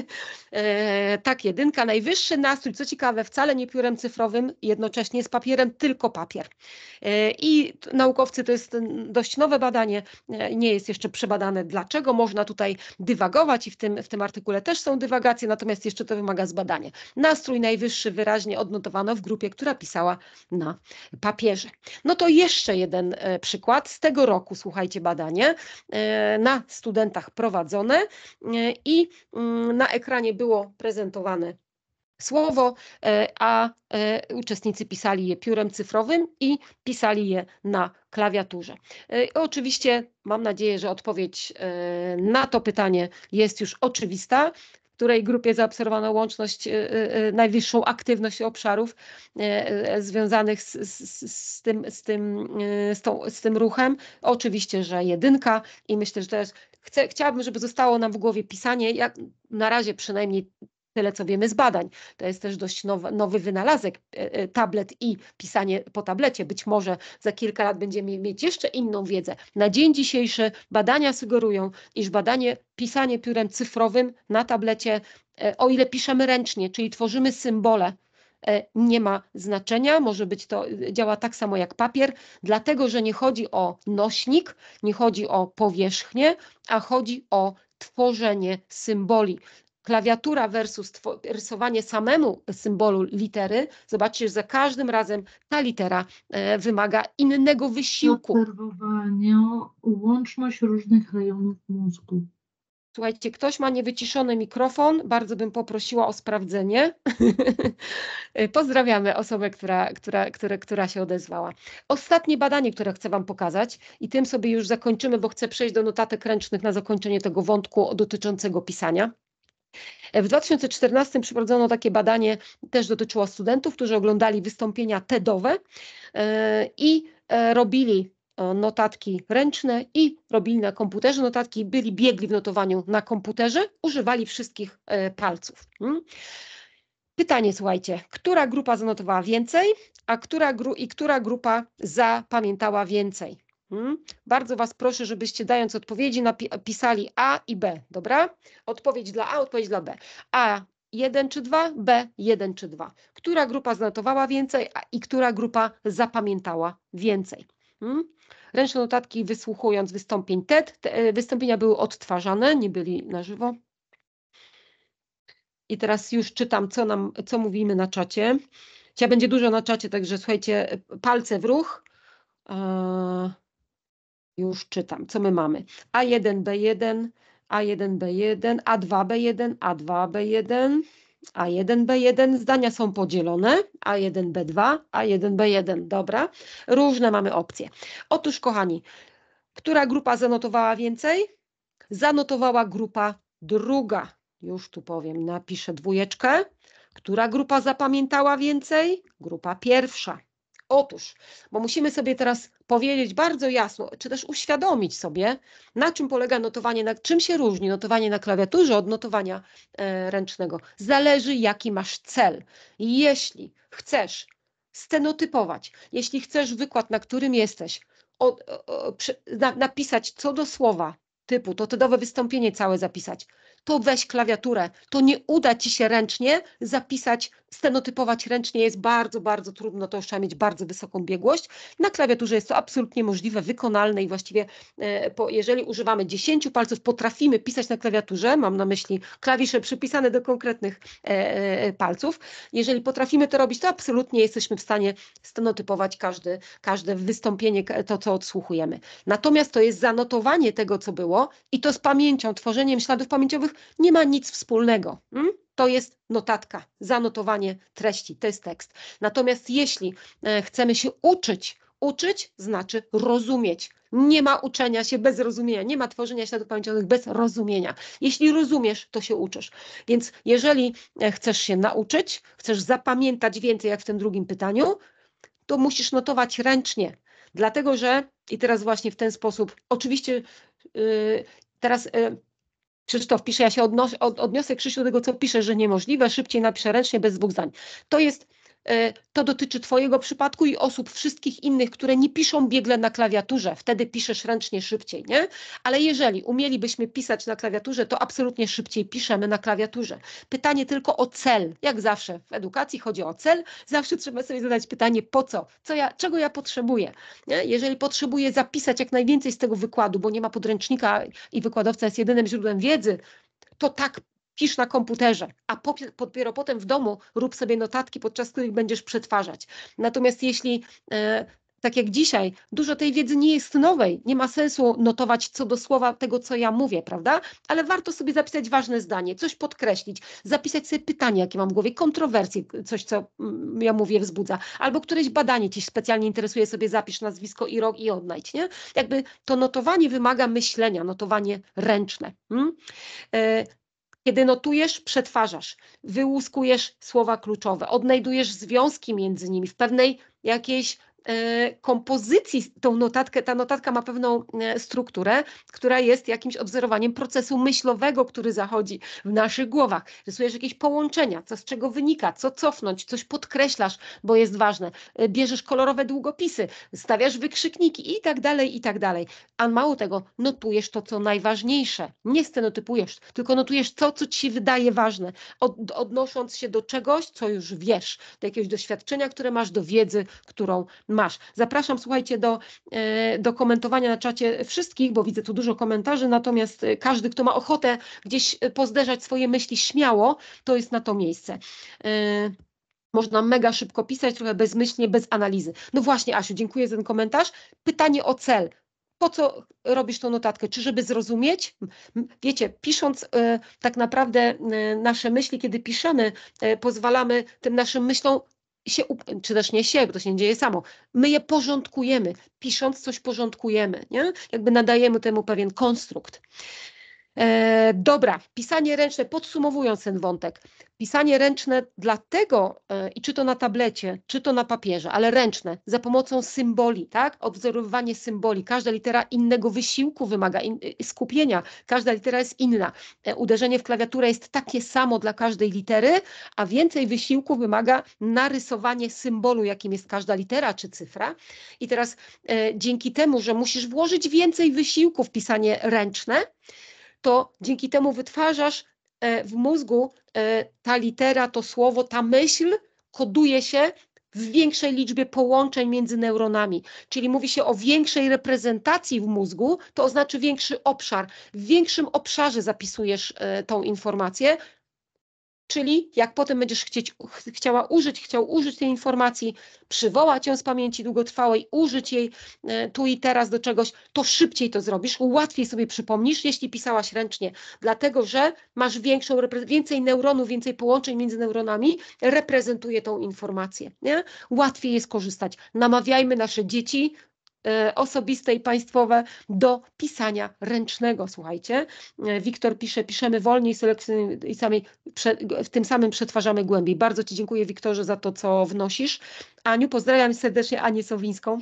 E, tak, jedynka, najwyższy nastrój, co ciekawe, wcale nie piórem cyfrowym, jednocześnie z papierem, tylko papier. E, I naukowcy, to jest dość nowe badanie, e, nie jest jeszcze przebadane, dlaczego można tutaj dywagować i w tym, w tym artykule też są dywagacje, natomiast jeszcze to wymaga zbadania. Nastrój najwyższy wyraźnie odnotowano w grupie, która pisała na papierze. No to jeszcze jeden przykład z tego roku, słuchajcie, badanie na studentach prowadzone i mm, na ekranie było prezentowane słowo, e, a e, uczestnicy pisali je piórem cyfrowym i pisali je na klawiaturze. E, oczywiście mam nadzieję, że odpowiedź na to pytanie jest już oczywista. W której grupie zaobserwowano łączność, najwyższą aktywność obszarów związanych z, z, z, tym, z, tym, z, tą, z tym ruchem? Oczywiście, że jedynka i myślę, że to jest chcę, chciałabym, żeby zostało nam w głowie pisanie, jak na razie przynajmniej tyle, co wiemy z badań. To jest też dość nowy, nowy wynalazek, e, e, tablet i pisanie po tablecie. Być może za kilka lat będziemy mieć jeszcze inną wiedzę. Na dzień dzisiejszy badania sugerują, iż badanie, pisanie piórem cyfrowym na tablecie, e, o ile piszemy ręcznie, czyli tworzymy symbole, E, nie ma znaczenia, może być to, e, działa tak samo jak papier, dlatego że nie chodzi o nośnik, nie chodzi o powierzchnię, a chodzi o tworzenie symboli klawiatura versus rysowanie samemu symbolu litery, zobaczcie, że za każdym razem ta litera e, wymaga innego wysiłku. Obserwowanie, łączność różnych rejonów mózgu. Słuchajcie, ktoś ma niewyciszony mikrofon, bardzo bym poprosiła o sprawdzenie. Pozdrawiamy osobę, która, która, która, która się odezwała. Ostatnie badanie, które chcę Wam pokazać i tym sobie już zakończymy, bo chcę przejść do notatek ręcznych na zakończenie tego wątku dotyczącego pisania. W 2014 przeprowadzono takie badanie, też dotyczyło studentów, którzy oglądali wystąpienia TEDowe e, i e, robili E, notatki ręczne i robili na komputerze notatki, byli biegli w notowaniu na komputerze, używali wszystkich e, palców. Hmm? Pytanie, słuchajcie, która grupa zanotowała więcej, a która gru i która grupa zapamiętała więcej? Hmm? Bardzo Was proszę, żebyście dając odpowiedzi napisali A i B, dobra? Odpowiedź dla A, odpowiedź dla B. A 1 czy 2, B 1 czy 2. Która grupa zanotowała więcej a, i która grupa zapamiętała więcej? Hmm? Ręczne notatki wysłuchując wystąpień TED. Te e, wystąpienia były odtwarzane, nie byli na żywo. I teraz już czytam, co, nam, co mówimy na czacie. Dzisiaj będzie dużo na czacie, także słuchajcie, palce w ruch. Eee, już czytam, co my mamy. A1, B1, A1, B1, A2, B1, A2, B1. A1B1 zdania są podzielone, A1B2, A1B1, dobra, różne mamy opcje. Otóż, kochani, która grupa zanotowała więcej? Zanotowała grupa druga. Już tu powiem, napiszę dwójeczkę. Która grupa zapamiętała więcej? Grupa pierwsza. Otóż, bo musimy sobie teraz powiedzieć bardzo jasno, czy też uświadomić sobie, na czym polega notowanie, na czym się różni notowanie na klawiaturze od notowania e, ręcznego. Zależy, jaki masz cel. Jeśli chcesz stenotypować, jeśli chcesz wykład, na którym jesteś, o, o, przy, na, napisać co do słowa typu, to tydowe wystąpienie całe zapisać, to weź klawiaturę. To nie uda ci się ręcznie zapisać stenotypować ręcznie jest bardzo, bardzo trudno, to już trzeba mieć bardzo wysoką biegłość. Na klawiaturze jest to absolutnie możliwe, wykonalne i właściwie e, jeżeli używamy 10 palców, potrafimy pisać na klawiaturze, mam na myśli klawisze przypisane do konkretnych e, e, palców. Jeżeli potrafimy to robić, to absolutnie jesteśmy w stanie stenotypować każdy, każde wystąpienie, to co odsłuchujemy. Natomiast to jest zanotowanie tego, co było i to z pamięcią, tworzeniem śladów pamięciowych nie ma nic wspólnego. Hmm? to jest notatka, zanotowanie treści, to jest tekst. Natomiast jeśli e, chcemy się uczyć, uczyć znaczy rozumieć. Nie ma uczenia się bez rozumienia, nie ma tworzenia śladów pamięciowych bez rozumienia. Jeśli rozumiesz, to się uczysz. Więc jeżeli e, chcesz się nauczyć, chcesz zapamiętać więcej, jak w tym drugim pytaniu, to musisz notować ręcznie, dlatego że i teraz właśnie w ten sposób, oczywiście yy, teraz. Yy, Krzysztof pisze, ja się odnos, od, odniosę Krzysiu do tego, co pisze, że niemożliwe, szybciej napiszę ręcznie, bez dwóch zdań. To jest E, to dotyczy Twojego przypadku i osób wszystkich innych, które nie piszą biegle na klawiaturze, wtedy piszesz ręcznie szybciej, nie? Ale jeżeli umielibyśmy pisać na klawiaturze, to absolutnie szybciej piszemy na klawiaturze. Pytanie tylko o cel. Jak zawsze w edukacji chodzi o cel, zawsze trzeba sobie zadać pytanie po co, co ja, czego ja potrzebuję. Nie? Jeżeli potrzebuję zapisać jak najwięcej z tego wykładu, bo nie ma podręcznika i wykładowca jest jedynym źródłem wiedzy, to tak pisz na komputerze, a dopiero potem w domu rób sobie notatki, podczas których będziesz przetwarzać. Natomiast jeśli e, tak jak dzisiaj, dużo tej wiedzy nie jest nowej. Nie ma sensu notować co do słowa tego, co ja mówię, prawda? Ale warto sobie zapisać ważne zdanie, coś podkreślić, zapisać sobie pytanie, jakie mam w głowie, kontrowersje, coś, co mm, ja mówię, wzbudza, albo któreś badanie ci specjalnie interesuje, sobie zapisz nazwisko i rok i odnajdź, nie? Jakby to notowanie wymaga myślenia, notowanie ręczne. Hmm? Kiedy notujesz, przetwarzasz, wyłuskujesz słowa kluczowe, odnajdujesz związki między nimi w pewnej jakiejś E, kompozycji tą notatkę, ta notatka ma pewną e, strukturę, która jest jakimś odwzorowaniem procesu myślowego, który zachodzi w naszych głowach. Rysujesz jakieś połączenia, co z czego wynika, co cofnąć, coś podkreślasz, bo jest ważne. E, bierzesz kolorowe długopisy, stawiasz wykrzykniki i tak dalej, i tak dalej. A mało tego, notujesz to, co najważniejsze. Nie stenotypujesz, tylko notujesz to, co ci wydaje ważne, od, odnosząc się do czegoś, co już wiesz, do jakiegoś doświadczenia, które masz, do wiedzy, którą masz. Zapraszam, słuchajcie, do, e, do komentowania na czacie wszystkich, bo widzę tu dużo komentarzy, natomiast e, każdy, kto ma ochotę gdzieś e, pozderzać swoje myśli śmiało, to jest na to miejsce. Można mega szybko pisać, trochę bezmyślnie, bez analizy. No właśnie, Asiu, dziękuję za ten komentarz. Pytanie o cel po co robisz tą notatkę? Czy żeby zrozumieć? Wiecie, pisząc tak naprawdę nasze myśli, kiedy piszemy, pozwalamy tym naszym myślom się, czy też nie się, bo to się nie dzieje samo. My je porządkujemy, pisząc coś porządkujemy, nie? jakby nadajemy temu pewien konstrukt. E, dobra, pisanie ręczne, podsumowując ten wątek, pisanie ręczne dlatego, e, i e, czy to na tablecie, czy to na papierze, ale ręczne, za pomocą symboli, tak? Obzorowywanie symboli. Każda litera innego wysiłku wymaga in, y, skupienia, każda litera jest inna. E, uderzenie w klawiaturę jest takie samo dla każdej litery, a więcej wysiłku wymaga narysowanie symbolu, jakim jest każda litera czy cyfra. I teraz e, dzięki temu, że musisz włożyć więcej wysiłku w pisanie ręczne, to dzięki temu wytwarzasz e, w mózgu e, ta litera, to słowo, ta myśl koduje się w większej liczbie połączeń między neuronami, czyli mówi się o większej reprezentacji w mózgu, to oznacza większy obszar. W większym obszarze zapisujesz e, tą informację, Czyli jak potem będziesz chcieć, chciała użyć, chciał użyć tej informacji, przywołać ją z pamięci długotrwałej, użyć jej e, tu i teraz do czegoś, to szybciej to zrobisz, łatwiej sobie przypomnisz, jeśli pisałaś ręcznie, dlatego że masz większą, więcej neuronów, więcej połączeń między neuronami, reprezentuje tą informację. Nie? Łatwiej jest korzystać. Namawiajmy nasze dzieci E, osobiste i państwowe do pisania ręcznego. Słuchajcie, e, Wiktor pisze, piszemy wolniej i sami, w tym samym przetwarzamy głębiej. Bardzo Ci dziękuję, Wiktorze, za to, co wnosisz. Aniu, pozdrawiam serdecznie Anię Sowińską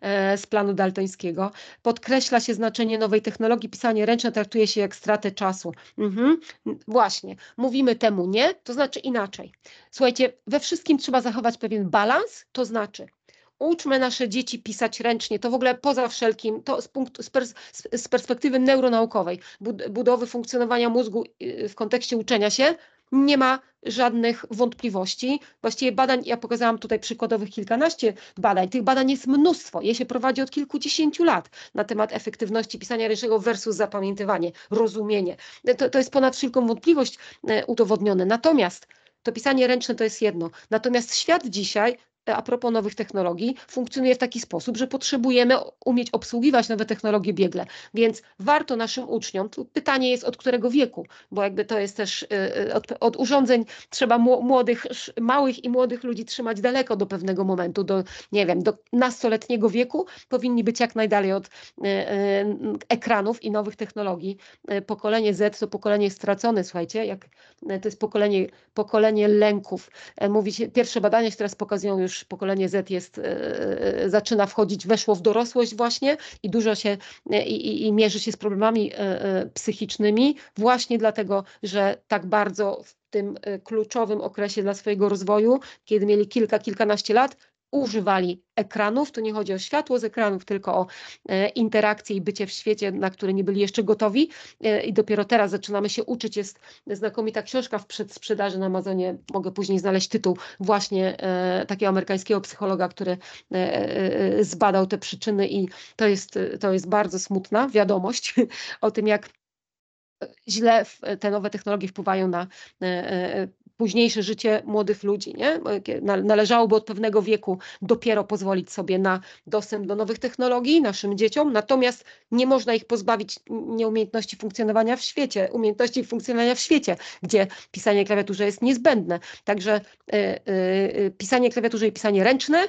e, z planu daltońskiego. Podkreśla się znaczenie nowej technologii, pisanie ręczne traktuje się jak stratę czasu. Mhm. Właśnie, mówimy temu nie, to znaczy inaczej. Słuchajcie, we wszystkim trzeba zachować pewien balans, to znaczy uczmy nasze dzieci pisać ręcznie, to w ogóle poza wszelkim, to z, punktu, z, pers, z perspektywy neuronaukowej, budowy funkcjonowania mózgu y, w kontekście uczenia się, nie ma żadnych wątpliwości. Właściwie badań, ja pokazałam tutaj przykładowych kilkanaście badań, tych badań jest mnóstwo, je się prowadzi od kilkudziesięciu lat na temat efektywności pisania ręcznego versus zapamiętywanie, rozumienie. To, to jest ponad wszelką wątpliwość e, udowodnione. Natomiast to pisanie ręczne to jest jedno. Natomiast świat dzisiaj E, a propos nowych technologii, funkcjonuje w taki sposób, że potrzebujemy umieć obsługiwać nowe technologie biegle, więc warto naszym uczniom, pytanie jest od którego wieku, bo jakby to jest też e, e, od, od urządzeń trzeba młodych, małych i młodych ludzi trzymać daleko do pewnego momentu, do nie wiem, do nastoletniego wieku powinni być jak najdalej od ekranów i nowych technologii. Pokolenie Z to pokolenie stracone, słuchajcie, jak to jest pokolenie, pokolenie lęków. Mówi się, pierwsze badania się teraz pokazują już już pokolenie Z jest, e, e, zaczyna wchodzić, weszło w dorosłość właśnie i dużo się e, i, i mierzy się z problemami psychicznymi właśnie dlatego, że tak bardzo w tym kluczowym okresie dla swojego rozwoju, kiedy mieli kilka, kilkanaście lat, używali ekranów. Tu nie chodzi o światło z ekranów, tylko o e, interakcję i bycie w świecie, na które nie byli jeszcze gotowi. E, I dopiero teraz zaczynamy się uczyć. Jest znakomita książka w przedsprzedaży na Amazonie. Mogę później znaleźć tytuł właśnie e, takiego amerykańskiego psychologa, który zbadał te przyczyny i to jest, to jest bardzo smutna wiadomość o tym, jak źle te nowe technologie wpływają na późniejsze życie młodych ludzi. Nie? Należałoby od pewnego wieku dopiero pozwolić sobie na dostęp do nowych technologii naszym dzieciom, natomiast nie można ich pozbawić nieumiejętności funkcjonowania w świecie, umiejętności funkcjonowania w świecie, gdzie pisanie klawiaturze jest niezbędne. Także y, y, pisanie klawiaturze i pisanie ręczne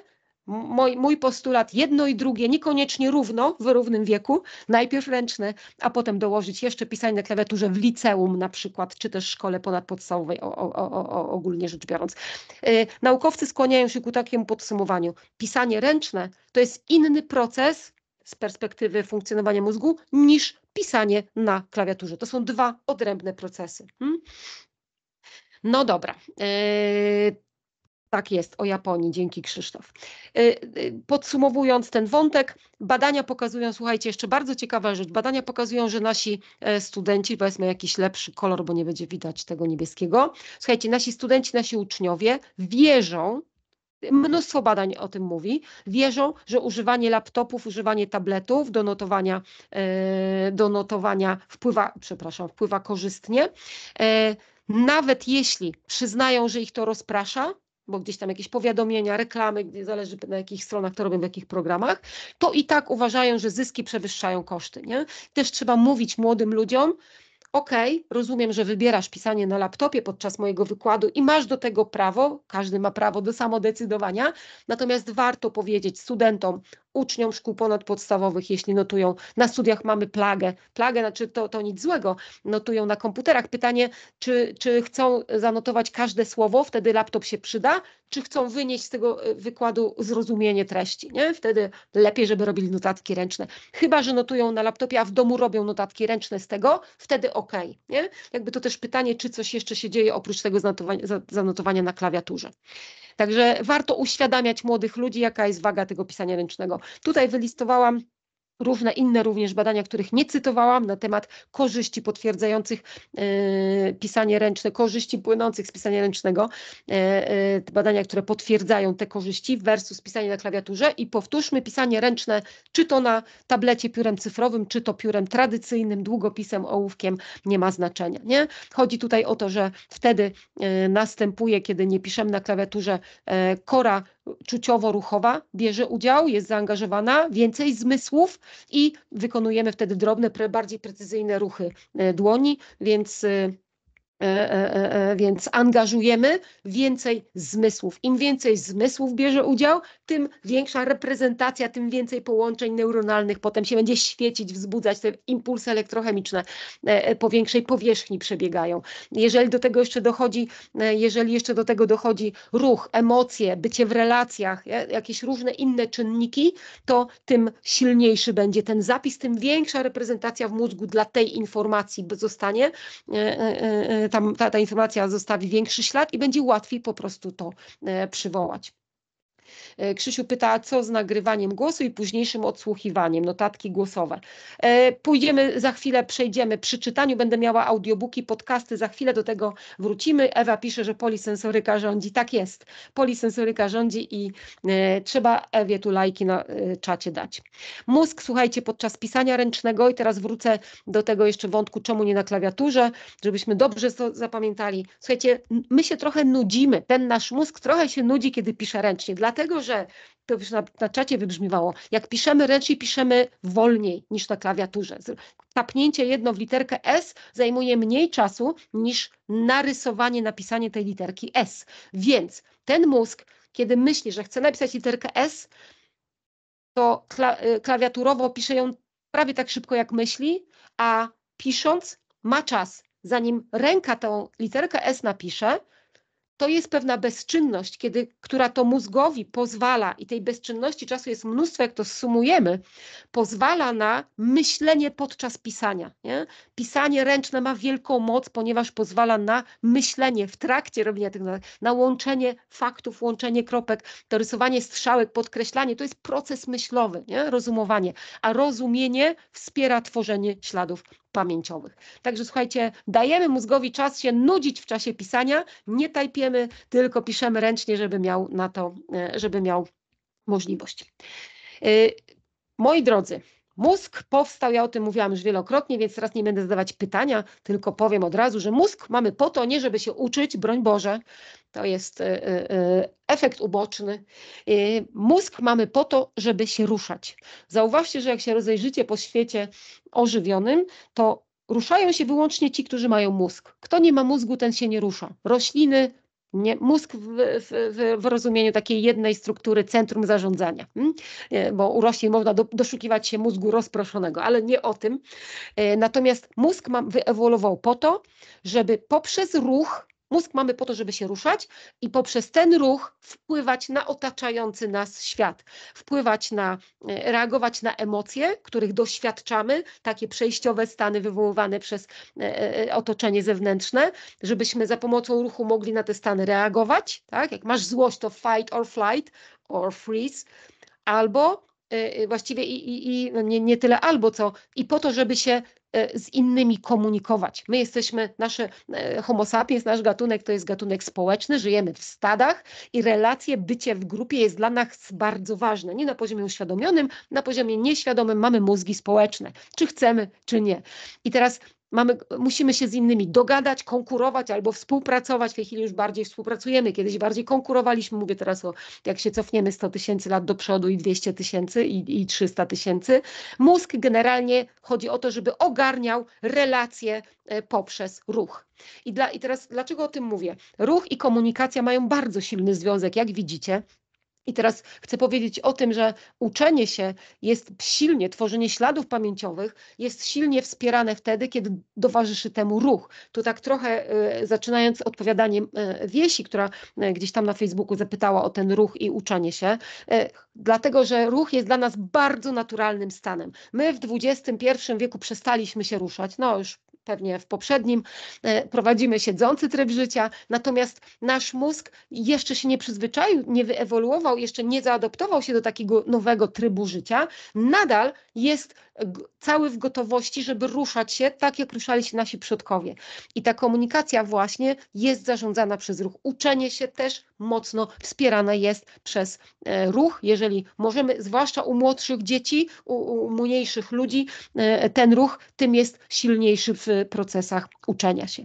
Mój, mój, postulat jedno i drugie, niekoniecznie równo w równym wieku, najpierw ręczne, a potem dołożyć jeszcze pisanie na klawiaturze w liceum na przykład, czy też szkole ponadpodstawowej o, o, o, ogólnie rzecz biorąc. Yy, naukowcy skłaniają się ku takiemu podsumowaniu. Pisanie ręczne to jest inny proces z perspektywy funkcjonowania mózgu niż pisanie na klawiaturze. To są dwa odrębne procesy. Hmm? No dobra. Yy, tak jest, o Japonii. Dzięki Krzysztof. Y, y, podsumowując ten wątek, badania pokazują, słuchajcie, jeszcze bardzo ciekawa rzecz. Badania pokazują, że nasi e, studenci, wezmę jakiś lepszy kolor, bo nie będzie widać tego niebieskiego. Słuchajcie, nasi studenci, nasi uczniowie wierzą, mnóstwo badań o tym mówi, wierzą, że używanie laptopów, używanie tabletów do notowania, e, do notowania wpływa, przepraszam, wpływa korzystnie. E, nawet jeśli przyznają, że ich to rozprasza, bo gdzieś tam jakieś powiadomienia, reklamy, gdzie zależy na jakich stronach to robią, w jakich programach, to i tak uważają, że zyski przewyższają koszty. Nie? Też trzeba mówić młodym ludziom, OK, rozumiem, że wybierasz pisanie na laptopie podczas mojego wykładu i masz do tego prawo, każdy ma prawo do samodecydowania, natomiast warto powiedzieć studentom uczniom szkół ponadpodstawowych, jeśli notują na studiach mamy plagę. Plagę, znaczy to, to nic złego, notują na komputerach. Pytanie, czy, czy chcą zanotować każde słowo, wtedy laptop się przyda, czy chcą wynieść z tego e, wykładu zrozumienie treści, nie? Wtedy lepiej, żeby robili notatki ręczne. Chyba, że notują na laptopie, a w domu robią notatki ręczne z tego, wtedy ok, nie? Jakby to też pytanie, czy coś jeszcze się dzieje oprócz tego zanotowania, zanotowania na klawiaturze. Także warto uświadamiać młodych ludzi, jaka jest waga tego pisania ręcznego. Tutaj wylistowałam równe inne również badania, których nie cytowałam na temat korzyści potwierdzających e, pisanie ręczne, korzyści płynących z pisania ręcznego, e, e, badania, które potwierdzają te korzyści versus pisanie na klawiaturze i powtórzmy pisanie ręczne, czy to na tablecie piórem cyfrowym, czy to piórem tradycyjnym, długopisem, ołówkiem, nie ma znaczenia. Nie? Chodzi tutaj o to, że wtedy następuje, kiedy nie piszemy na klawiaturze kora czuciowo-ruchowa bierze udział, jest zaangażowana, więcej zmysłów i wykonujemy wtedy drobne, bardziej precyzyjne ruchy e, dłoni, więc e, E, e, e, więc angażujemy więcej zmysłów. Im więcej zmysłów bierze udział, tym większa reprezentacja, tym więcej połączeń neuronalnych potem się będzie świecić, wzbudzać te impulsy elektrochemiczne po większej powierzchni przebiegają. Jeżeli do tego jeszcze dochodzi, jeżeli jeszcze do tego dochodzi ruch, emocje, bycie w relacjach, jakieś różne inne czynniki, to tym silniejszy będzie ten zapis, tym większa reprezentacja w mózgu dla tej informacji zostanie tam, ta, ta informacja zostawi większy ślad i będzie łatwiej po prostu to e, przywołać. E, Krzysiu pyta, co z nagrywaniem głosu i późniejszym odsłuchiwaniem, notatki głosowe. E, pójdziemy za chwilę, przejdziemy przy czytaniu, będę miała audiobooki, podcasty, za chwilę do tego wrócimy. Ewa pisze, że polisensoryka rządzi, tak jest, polisensoryka rządzi i e, trzeba Ewie tu lajki na czacie dać. Mózg, słuchajcie, podczas pisania ręcznego i teraz wrócę do tego jeszcze wątku, czemu nie na klawiaturze, żebyśmy dobrze to zapamiętali. Słuchajcie, my się trochę nudzimy, ten nasz mózg trochę się nudzi, kiedy pisze ręcznie, dlatego dlatego że to już na, na czacie wybrzmiewało, jak piszemy ręcznie, piszemy wolniej niż na klawiaturze. Tapnięcie jedno w literkę S zajmuje mniej czasu niż narysowanie, napisanie tej literki S. Więc ten mózg, kiedy myśli, że chce napisać literkę S, to kla y, klawiaturowo pisze ją prawie tak szybko, jak myśli, a pisząc ma czas, zanim ręka tą literkę S napisze, to jest pewna bezczynność, kiedy, która to mózgowi pozwala, i tej bezczynności czasu jest mnóstwo, jak to sumujemy, pozwala na myślenie podczas pisania. Nie? Pisanie ręczne ma wielką moc, ponieważ pozwala na myślenie w trakcie robienia tych, na, na łączenie faktów, łączenie kropek, to rysowanie strzałek, podkreślanie. To jest proces myślowy, nie? rozumowanie, a rozumienie wspiera tworzenie śladów pamięciowych. Także słuchajcie, dajemy mózgowi czas się nudzić w czasie pisania, nie tajpiemy, tylko piszemy ręcznie, żeby miał na to, e, żeby miał możliwość. E, moi drodzy, Mózg powstał, ja o tym mówiłam już wielokrotnie, więc teraz nie będę zadawać pytania, tylko powiem od razu, że mózg mamy po to, nie żeby się uczyć, broń Boże, to jest e, efekt uboczny. Y, mózg mamy po to, żeby się ruszać. Zauważcie, że jak się rozejrzycie po świecie ożywionym, to ruszają się wyłącznie ci, którzy mają mózg. Kto nie ma mózgu, ten się nie rusza. Rośliny, nie, mózg w, w, w, rozumieniu takiej jednej struktury centrum zarządzania, hm? y, bo u roślin można do, doszukiwać się mózgu rozproszonego, ale nie o tym. Y, natomiast mózg ma wyewoluował po to, żeby poprzez ruch Mózg mamy po to, żeby się ruszać i poprzez ten ruch wpływać na otaczający nas świat, wpływać na, e, reagować na emocje, których doświadczamy, takie przejściowe stany wywoływane przez e, e, otoczenie zewnętrzne, żebyśmy za pomocą ruchu mogli na te stany reagować. Tak? Jak masz złość, to fight or flight or freeze, albo właściwie i, i, i no nie, nie tyle albo co, i po to, żeby się E, z innymi komunikować. My jesteśmy, nasze e, homo sapiens, nasz gatunek to jest gatunek społeczny, żyjemy w stadach i relacje, bycie w grupie jest dla nas bardzo ważne. Nie na poziomie uświadomionym, na poziomie nieświadomym mamy mózgi społeczne, czy chcemy, czy nie. I teraz mamy, musimy się z innymi dogadać, konkurować albo współpracować. W tej chwili już bardziej współpracujemy. Kiedyś bardziej konkurowaliśmy, mówię teraz o, jak się cofniemy 100 tysięcy lat do przodu i 200 tysięcy i, i 300 tysięcy. Mózg generalnie chodzi o to, żeby ogarniał relacje e, poprzez ruch. I, dla, I teraz dlaczego o tym mówię? Ruch i komunikacja mają bardzo silny związek, jak widzicie. I teraz chcę powiedzieć o tym, że uczenie się jest silnie, tworzenie śladów pamięciowych jest silnie wspierane wtedy, kiedy towarzyszy temu ruch. Tu tak trochę y, zaczynając odpowiadaniem y, Wiesi, która y, gdzieś tam na Facebooku zapytała o ten ruch i uczenie się, dlatego że ruch jest dla nas bardzo naturalnym stanem. My w XXI wieku przestaliśmy się ruszać, no już pewnie w poprzednim, e, prowadzimy siedzący tryb życia, natomiast nasz mózg jeszcze się nie przyzwyczaił, nie wyewoluował, jeszcze nie zaadoptował się do takiego nowego trybu życia, nadal jest cały w gotowości, żeby ruszać się tak, jak ruszali się nasi przodkowie. I ta komunikacja właśnie jest zarządzana przez ruch. Uczenie się też mocno wspierane jest przez e, ruch. Jeżeli możemy, zwłaszcza u młodszych dzieci, u, u mniejszych ludzi, e, ten ruch tym jest silniejszy w procesach uczenia się.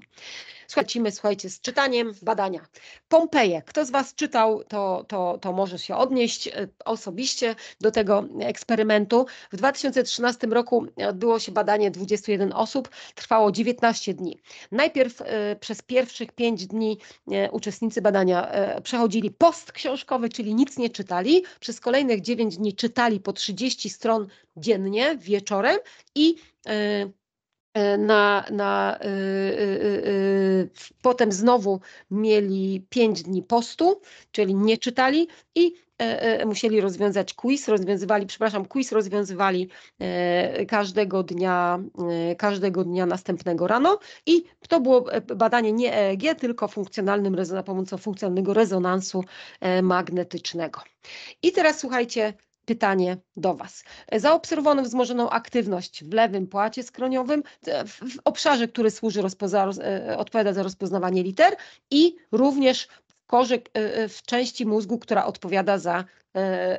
Słuchajcie, słuchajcie, z czytaniem badania. Pompeje. Kto z Was czytał, to, to, to może się odnieść e, osobiście do tego eksperymentu. W 2013 roku odbyło się badanie 21 osób, trwało 19 dni. Najpierw e, przez pierwszych 5 dni e, uczestnicy badania przechodzili post książkowy, czyli nic nie czytali. Przez kolejnych 9 dni czytali po 30 stron dziennie wieczorem i E, na, na y, y, y, y potem znowu mieli 5 dni postu, czyli nie czytali i e, e, musieli rozwiązać quiz, rozwiązywali, przepraszam, quiz rozwiązywali każdego dnia, każdego dnia następnego rano i to było badanie nie EEG, tylko funkcjonalnym, za pomocą funkcjonalnego rezonansu magnetycznego. I teraz słuchajcie, pytanie do Was. Zaobserwowano wzmożoną aktywność w lewym płacie skroniowym, w obszarze, który służy rozpoza, e, odpowiada za rozpoznawanie liter i również w, korze, e, e, w części mózgu, która odpowiada za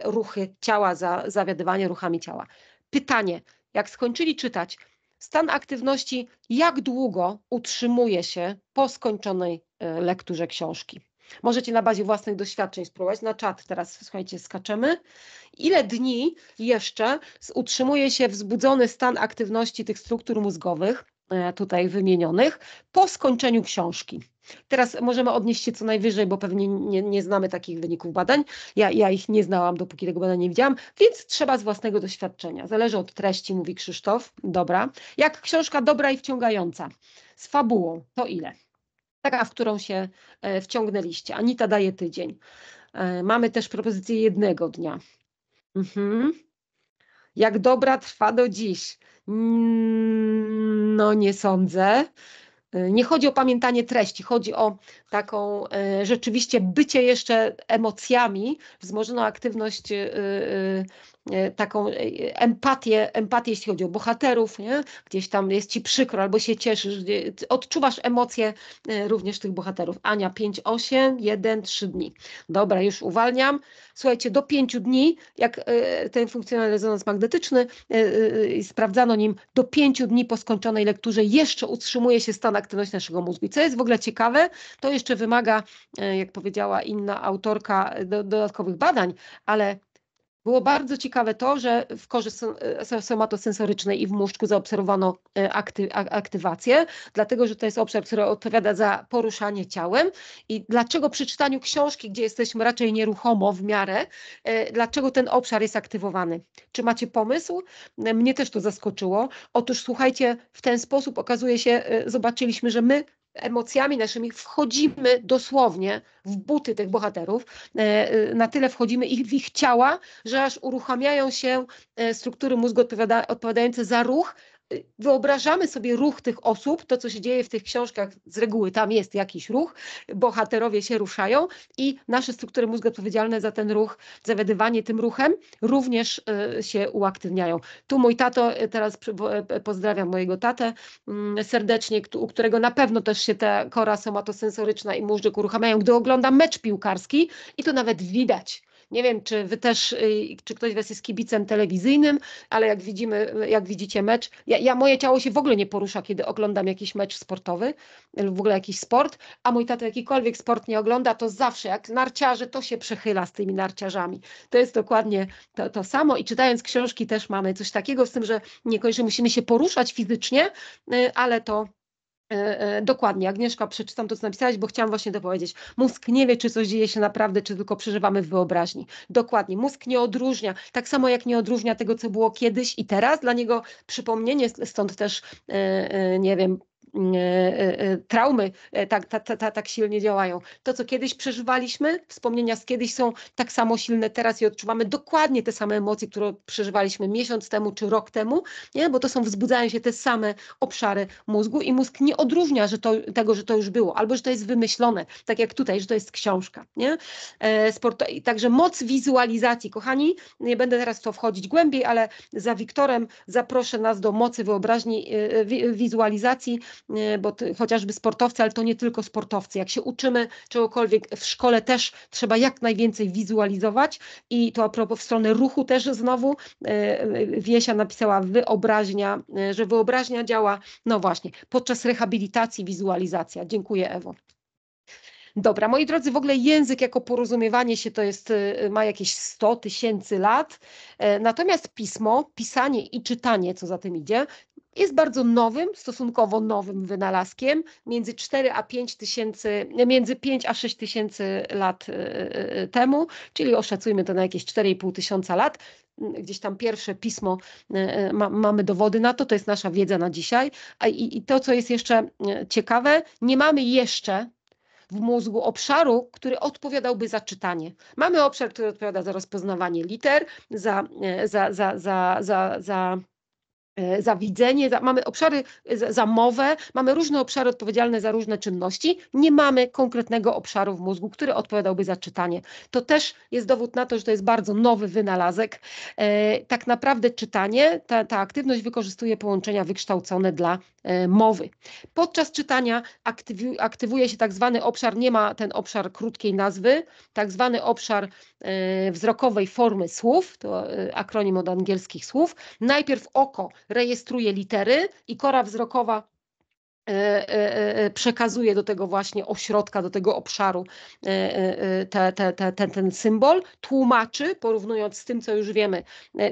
ruchy ciała, za zawiadywanie ruchami ciała. Pytanie, jak skończyli czytać, stan aktywności jak długo utrzymuje się po skończonej lekturze książki? Możecie na bazie własnych doświadczeń spróbować. Na czat teraz, słuchajcie, skaczemy. Ile dni jeszcze utrzymuje się wzbudzony stan aktywności tych struktur mózgowych? E, tutaj wymienionych po skończeniu książki. Teraz możemy odnieść się co najwyżej, bo pewnie nie, nie znamy takich wyników badań. Ja, ja, ich nie znałam, dopóki tego badania nie widziałam, więc trzeba z własnego doświadczenia. Zależy od treści, mówi Krzysztof. Dobra. Jak książka dobra i wciągająca? Z fabułą, to ile? taka, w którą się e, wciągnęliście. Anita daje tydzień. E, mamy też propozycję jednego dnia. Mhm. Jak dobra trwa do dziś? Mm, no nie sądzę. E, nie chodzi o pamiętanie treści, chodzi o taką rzeczywiście bycie jeszcze emocjami, wzmożoną aktywność E, taką e, empatię, empatię, jeśli chodzi o bohaterów, nie? gdzieś tam jest ci przykro albo się cieszysz, odczuwasz emocje e, również tych bohaterów. Ania 5, 8, 1, 3 dni. Dobra, już uwalniam. Słuchajcie, do 5 dni, jak ten funkcjonalny rezonans magnetyczny, sprawdzano nim, do 5 dni po skończonej lekturze jeszcze utrzymuje się stan aktywności naszego mózgu. I co jest w ogóle ciekawe, to jeszcze wymaga, jak powiedziała inna autorka, dodatkowych badań, ale było bardzo ciekawe to, że w korze somatosensorycznej i w muszczku zaobserwowano e, aktywację, dlatego że to jest obszar, który odpowiada za poruszanie ciałem. I dlaczego przy czytaniu książki, gdzie jesteśmy raczej nieruchomo w miarę, e, dlaczego ten obszar jest aktywowany? Czy macie pomysł? E, mnie też to zaskoczyło. Otóż słuchajcie, w ten sposób okazuje się, zobaczyliśmy, że my emocjami naszymi wchodzimy dosłownie w buty tych bohaterów, e, e, na tyle wchodzimy ich, w ich ciała, że aż uruchamiają się e, struktury mózgu odpowiada, odpowiadające za ruch, wyobrażamy sobie ruch tych osób, to co się dzieje w tych książkach, z reguły tam jest jakiś ruch, bohaterowie się ruszają i nasze struktury mózgu odpowiedzialne za ten ruch, zawiadywanie tym ruchem również e, się uaktywniają. Tu mój tato, e, teraz e, pozdrawiam mojego tatę mm, serdecznie, u którego na pewno też się ta kora somatosensoryczna i mózg uruchamiają, gdy oglądam mecz piłkarski i to nawet widać nie wiem, czy wy też, y, czy ktoś z was jest kibicem telewizyjnym, ale jak widzimy, jak widzicie mecz, ja, ja moje ciało się w ogóle nie porusza, kiedy oglądam jakiś mecz sportowy lub w ogóle jakiś sport, a mój tata jakikolwiek sport nie ogląda, to zawsze jak narciarze, to się przechyla z tymi narciarzami. To jest dokładnie to, to samo i czytając książki też mamy coś takiego z tym, że niekoniecznie musimy się poruszać fizycznie, y, ale to E, e, dokładnie, Agnieszka, przeczytam to, co napisałeś, bo chciałam właśnie dopowiedzieć. Mózg nie wie, czy coś dzieje się naprawdę, czy tylko przeżywamy w wyobraźni. Dokładnie, mózg nie odróżnia, tak samo jak nie odróżnia tego, co było kiedyś i teraz. Dla niego przypomnienie, stąd też, e, nie wiem, E, e, e, traumy tak, tak, tak, tak silnie działają. To, co kiedyś przeżywaliśmy, wspomnienia z kiedyś są tak samo silne teraz i odczuwamy dokładnie te same emocje, które przeżywaliśmy miesiąc temu czy rok temu, nie? bo to są, wzbudzają się te same obszary mózgu i mózg nie odróżnia że to, tego, że to już było, albo że to jest wymyślone, tak jak tutaj, że to jest książka. Nie? E, sport, także moc wizualizacji, kochani, nie będę teraz w to wchodzić głębiej, ale za Wiktorem zaproszę nas do mocy wyobraźni, wizualizacji E, bo ty, chociażby sportowcy, ale to nie tylko sportowcy. Jak się uczymy czegokolwiek w szkole też trzeba jak najwięcej wizualizować i to a propos w stronę ruchu też znowu e, e, Wiesia napisała wyobraźnia, że wyobraźnia działa, no właśnie, podczas rehabilitacji wizualizacja. Dziękuję Ewo. Dobra, moi drodzy, w ogóle język jako porozumiewanie się to jest, ma jakieś 100 tysięcy lat, natomiast pismo, pisanie i czytanie, co za tym idzie, jest bardzo nowym, stosunkowo nowym wynalazkiem, między 4 a 5 tysięcy, między 5 a 6 tysięcy lat y, y, y, temu, czyli oszacujmy to na jakieś 4,5 tysiąca lat. Gdzieś tam pierwsze pismo, ma, mamy dowody na to, to jest nasza wiedza na dzisiaj. i, I to, co jest jeszcze ciekawe, nie mamy jeszcze w mózgu obszaru, który odpowiadałby za czytanie. Mamy obszar, który odpowiada za rozpoznawanie liter, za, za, za, za, za, za E, zawidzenie, za, mamy obszary e, za za mamy różne obszary odpowiedzialne za różne czynności, nie mamy konkretnego obszaru w mózgu, który odpowiadałby za czytanie. To też jest dowód na to, że to jest bardzo nowy wynalazek. E, tak naprawdę czytanie, ta, ta aktywność wykorzystuje połączenia wykształcone dla e, mowy. Podczas czytania aktywi, aktywuje się tak zwany obszar, nie ma ten obszar krótkiej nazwy, tak zwany obszar e, wzrokowej formy słów, to e, akronim od angielskich słów. Najpierw oko rejestruje litery i kora wzrokowa E, e, e, przekazuje do tego właśnie ośrodka, do tego obszaru te, te, te, ten, ten symbol, tłumaczy, porównując z tym, co już wiemy.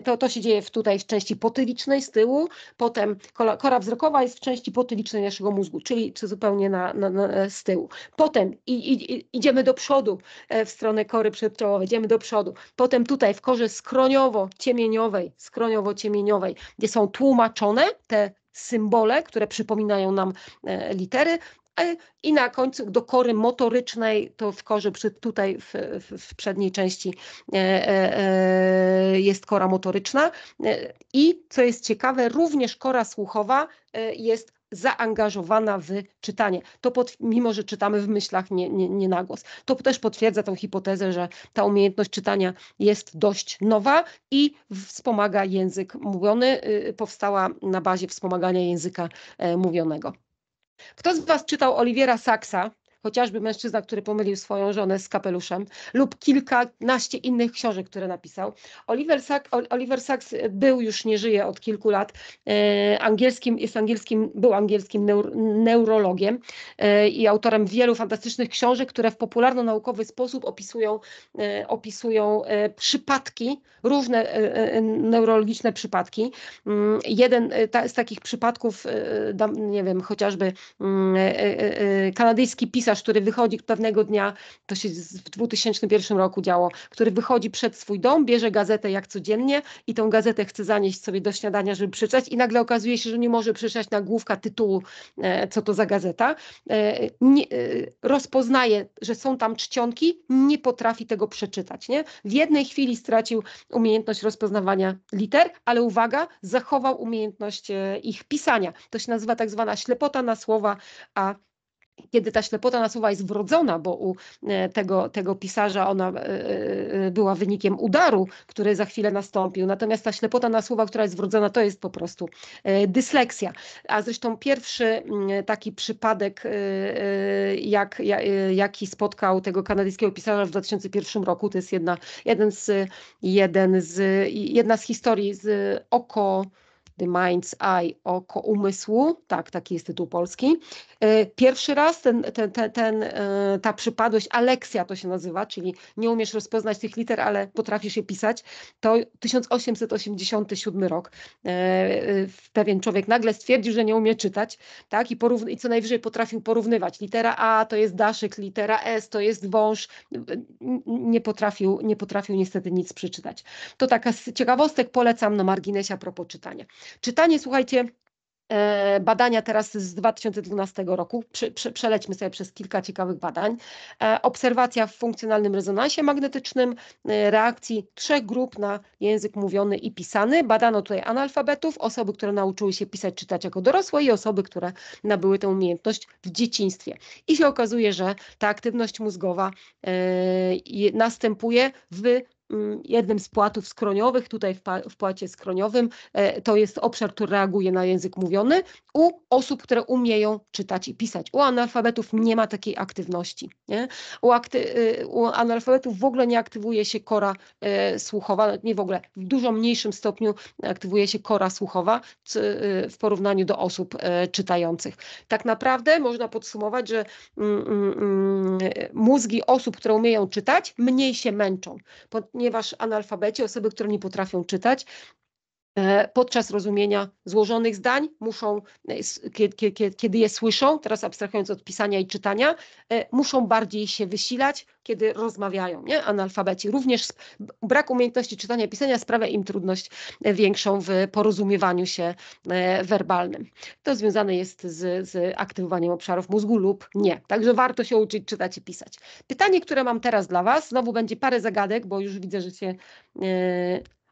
To, to się dzieje w, tutaj w części potylicznej z tyłu, potem kora wzrokowa jest w części potylicznej naszego mózgu, czyli czy zupełnie na, na, na z tyłu. Potem i, i, idziemy do przodu w stronę kory przedczołowej, idziemy do przodu. Potem tutaj w korze skroniowo-ciemieniowej, skroniowo-ciemieniowej, gdzie są tłumaczone te symbole, które przypominają nam e, litery, e, i na końcu do kory motorycznej, to w korze tutaj w, w, przedniej części e, jest kora motoryczna. I co jest ciekawe, również kora słuchowa jest zaangażowana w czytanie. To pod, mimo, że czytamy w myślach, nie, nie, nie na głos. To też potwierdza tą hipotezę, że ta umiejętność czytania jest dość nowa i wspomaga język mówiony. Y, powstała na bazie wspomagania języka e, mówionego. Kto z Was czytał Oliwiera Saksa? chociażby mężczyzna, który pomylił swoją żonę z kapeluszem, lub kilkanaście innych książek, które napisał. Oliver, Oliver Sacks był już, nie żyje od kilku lat, e, angielskim, jest angielskim, był angielskim neur, neurologiem e, i autorem wielu fantastycznych książek, które w popularno-naukowy sposób opisują, e, opisują przypadki, różne neurologiczne przypadki. Mm, jeden z takich przypadków, nie wiem, chociażby mm, kanadyjski pisarz, pisarz, który wychodzi pewnego dnia, to się w 2001 roku działo, który wychodzi przed swój dom, bierze gazetę jak codziennie i tą gazetę chce zanieść sobie do śniadania, żeby przeczytać i nagle okazuje się, że nie może przeczytać nagłówka tytułu, e, co to za gazeta. E, nie, e, rozpoznaje, że są tam czcionki, nie potrafi tego przeczytać. Nie? W jednej chwili stracił umiejętność rozpoznawania liter, ale uwaga, zachował umiejętność ich pisania. To się nazywa tak zwana ślepota na słowa, a kiedy ta ślepota słowa jest wrodzona, bo u e, tego, tego pisarza ona e, e, była wynikiem udaru, który za chwilę nastąpił. Natomiast ta ślepota słowa, która jest wrodzona, to jest po prostu dysleksja. A zresztą pierwszy mm, taki przypadek, jak, jaki spotkał tego kanadyjskiego pisarza w 2001 roku, to jest jedna, jeden z, jeden z, jedna z historii z oko The Mind's Eye oko umysłu, tak, taki jest tytuł polski. E, pierwszy raz ten, ten, ten, ten, e, ta przypadłość, aleksja to się nazywa, czyli nie umiesz rozpoznać tych liter, ale potrafisz je pisać, to 1887 rok. E, pewien człowiek nagle stwierdził, że nie umie czytać, tak, i, porówn- i co najwyżej potrafił porównywać. Litera A to jest daszyk, litera S to jest wąż. Nie potrafił, nie potrafił niestety nic przeczytać. To taka z ciekawostek, polecam na marginesie a propos czytania. Czytanie, słuchajcie, e, badania teraz z 2012 roku. przelećmy sobie przez kilka ciekawych badań. E, obserwacja w funkcjonalnym rezonansie magnetycznym e, reakcji trzech grup na język mówiony i pisany. Badano tutaj analfabetów, osoby, które nauczyły się pisać, czytać jako dorosłe i osoby, które nabyły tę umiejętność w dzieciństwie. I się okazuje, że ta aktywność mózgowa następuje w Mm, jednym z płatów skroniowych, tutaj w, płacie skroniowym, e, to jest obszar, który reaguje na język mówiony, u osób, które umieją czytać i pisać. U analfabetów nie ma takiej aktywności. Nie? U, akty, y, u analfabetów w ogóle nie aktywuje się kora e, słuchowa, nie w ogóle, w dużo mniejszym stopniu aktywuje się kora słuchowa y, w porównaniu do osób e, czytających. Tak naprawdę można podsumować, że mm, mm, mózgi osób, które umieją czytać, mniej się męczą ponieważ analfabeci, osoby, które nie potrafią czytać, E, podczas rozumienia złożonych zdań, muszą, e, kiedy, je słyszą, teraz abstrahując od pisania i czytania, e, muszą bardziej się wysilać, kiedy rozmawiają. Nie? Analfabeci również brak umiejętności czytania i pisania sprawia im trudność większą w porozumiewaniu się werbalnym. To związane jest z, z aktywowaniem obszarów mózgu lub nie. Także warto się uczyć czytać i pisać. Pytanie, które mam teraz dla Was, znowu będzie parę zagadek, bo już widzę, że się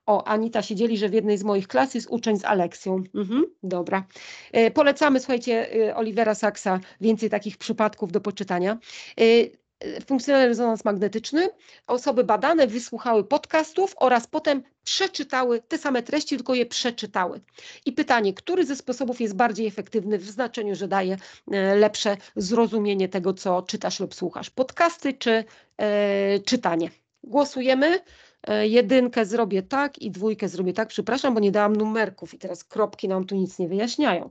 o, Anita się dzieli, że w jednej z moich klas jest uczeń z Aleksją. Mhm, dobra. E, polecamy, słuchajcie, e, Olivera Saksa, więcej takich przypadków do poczytania. E, e, funkcjonalny rezonans magnetyczny. Osoby badane wysłuchały podcastów oraz potem przeczytały te same treści, tylko je przeczytały. I pytanie, który ze sposobów jest bardziej efektywny w znaczeniu, że daje e, lepsze zrozumienie tego, co czytasz lub słuchasz? Podcasty czy e, czytanie? Głosujemy. E, jedynkę zrobię tak i dwójkę zrobię tak, przepraszam, bo nie dałam numerków i teraz kropki nam tu nic nie wyjaśniają.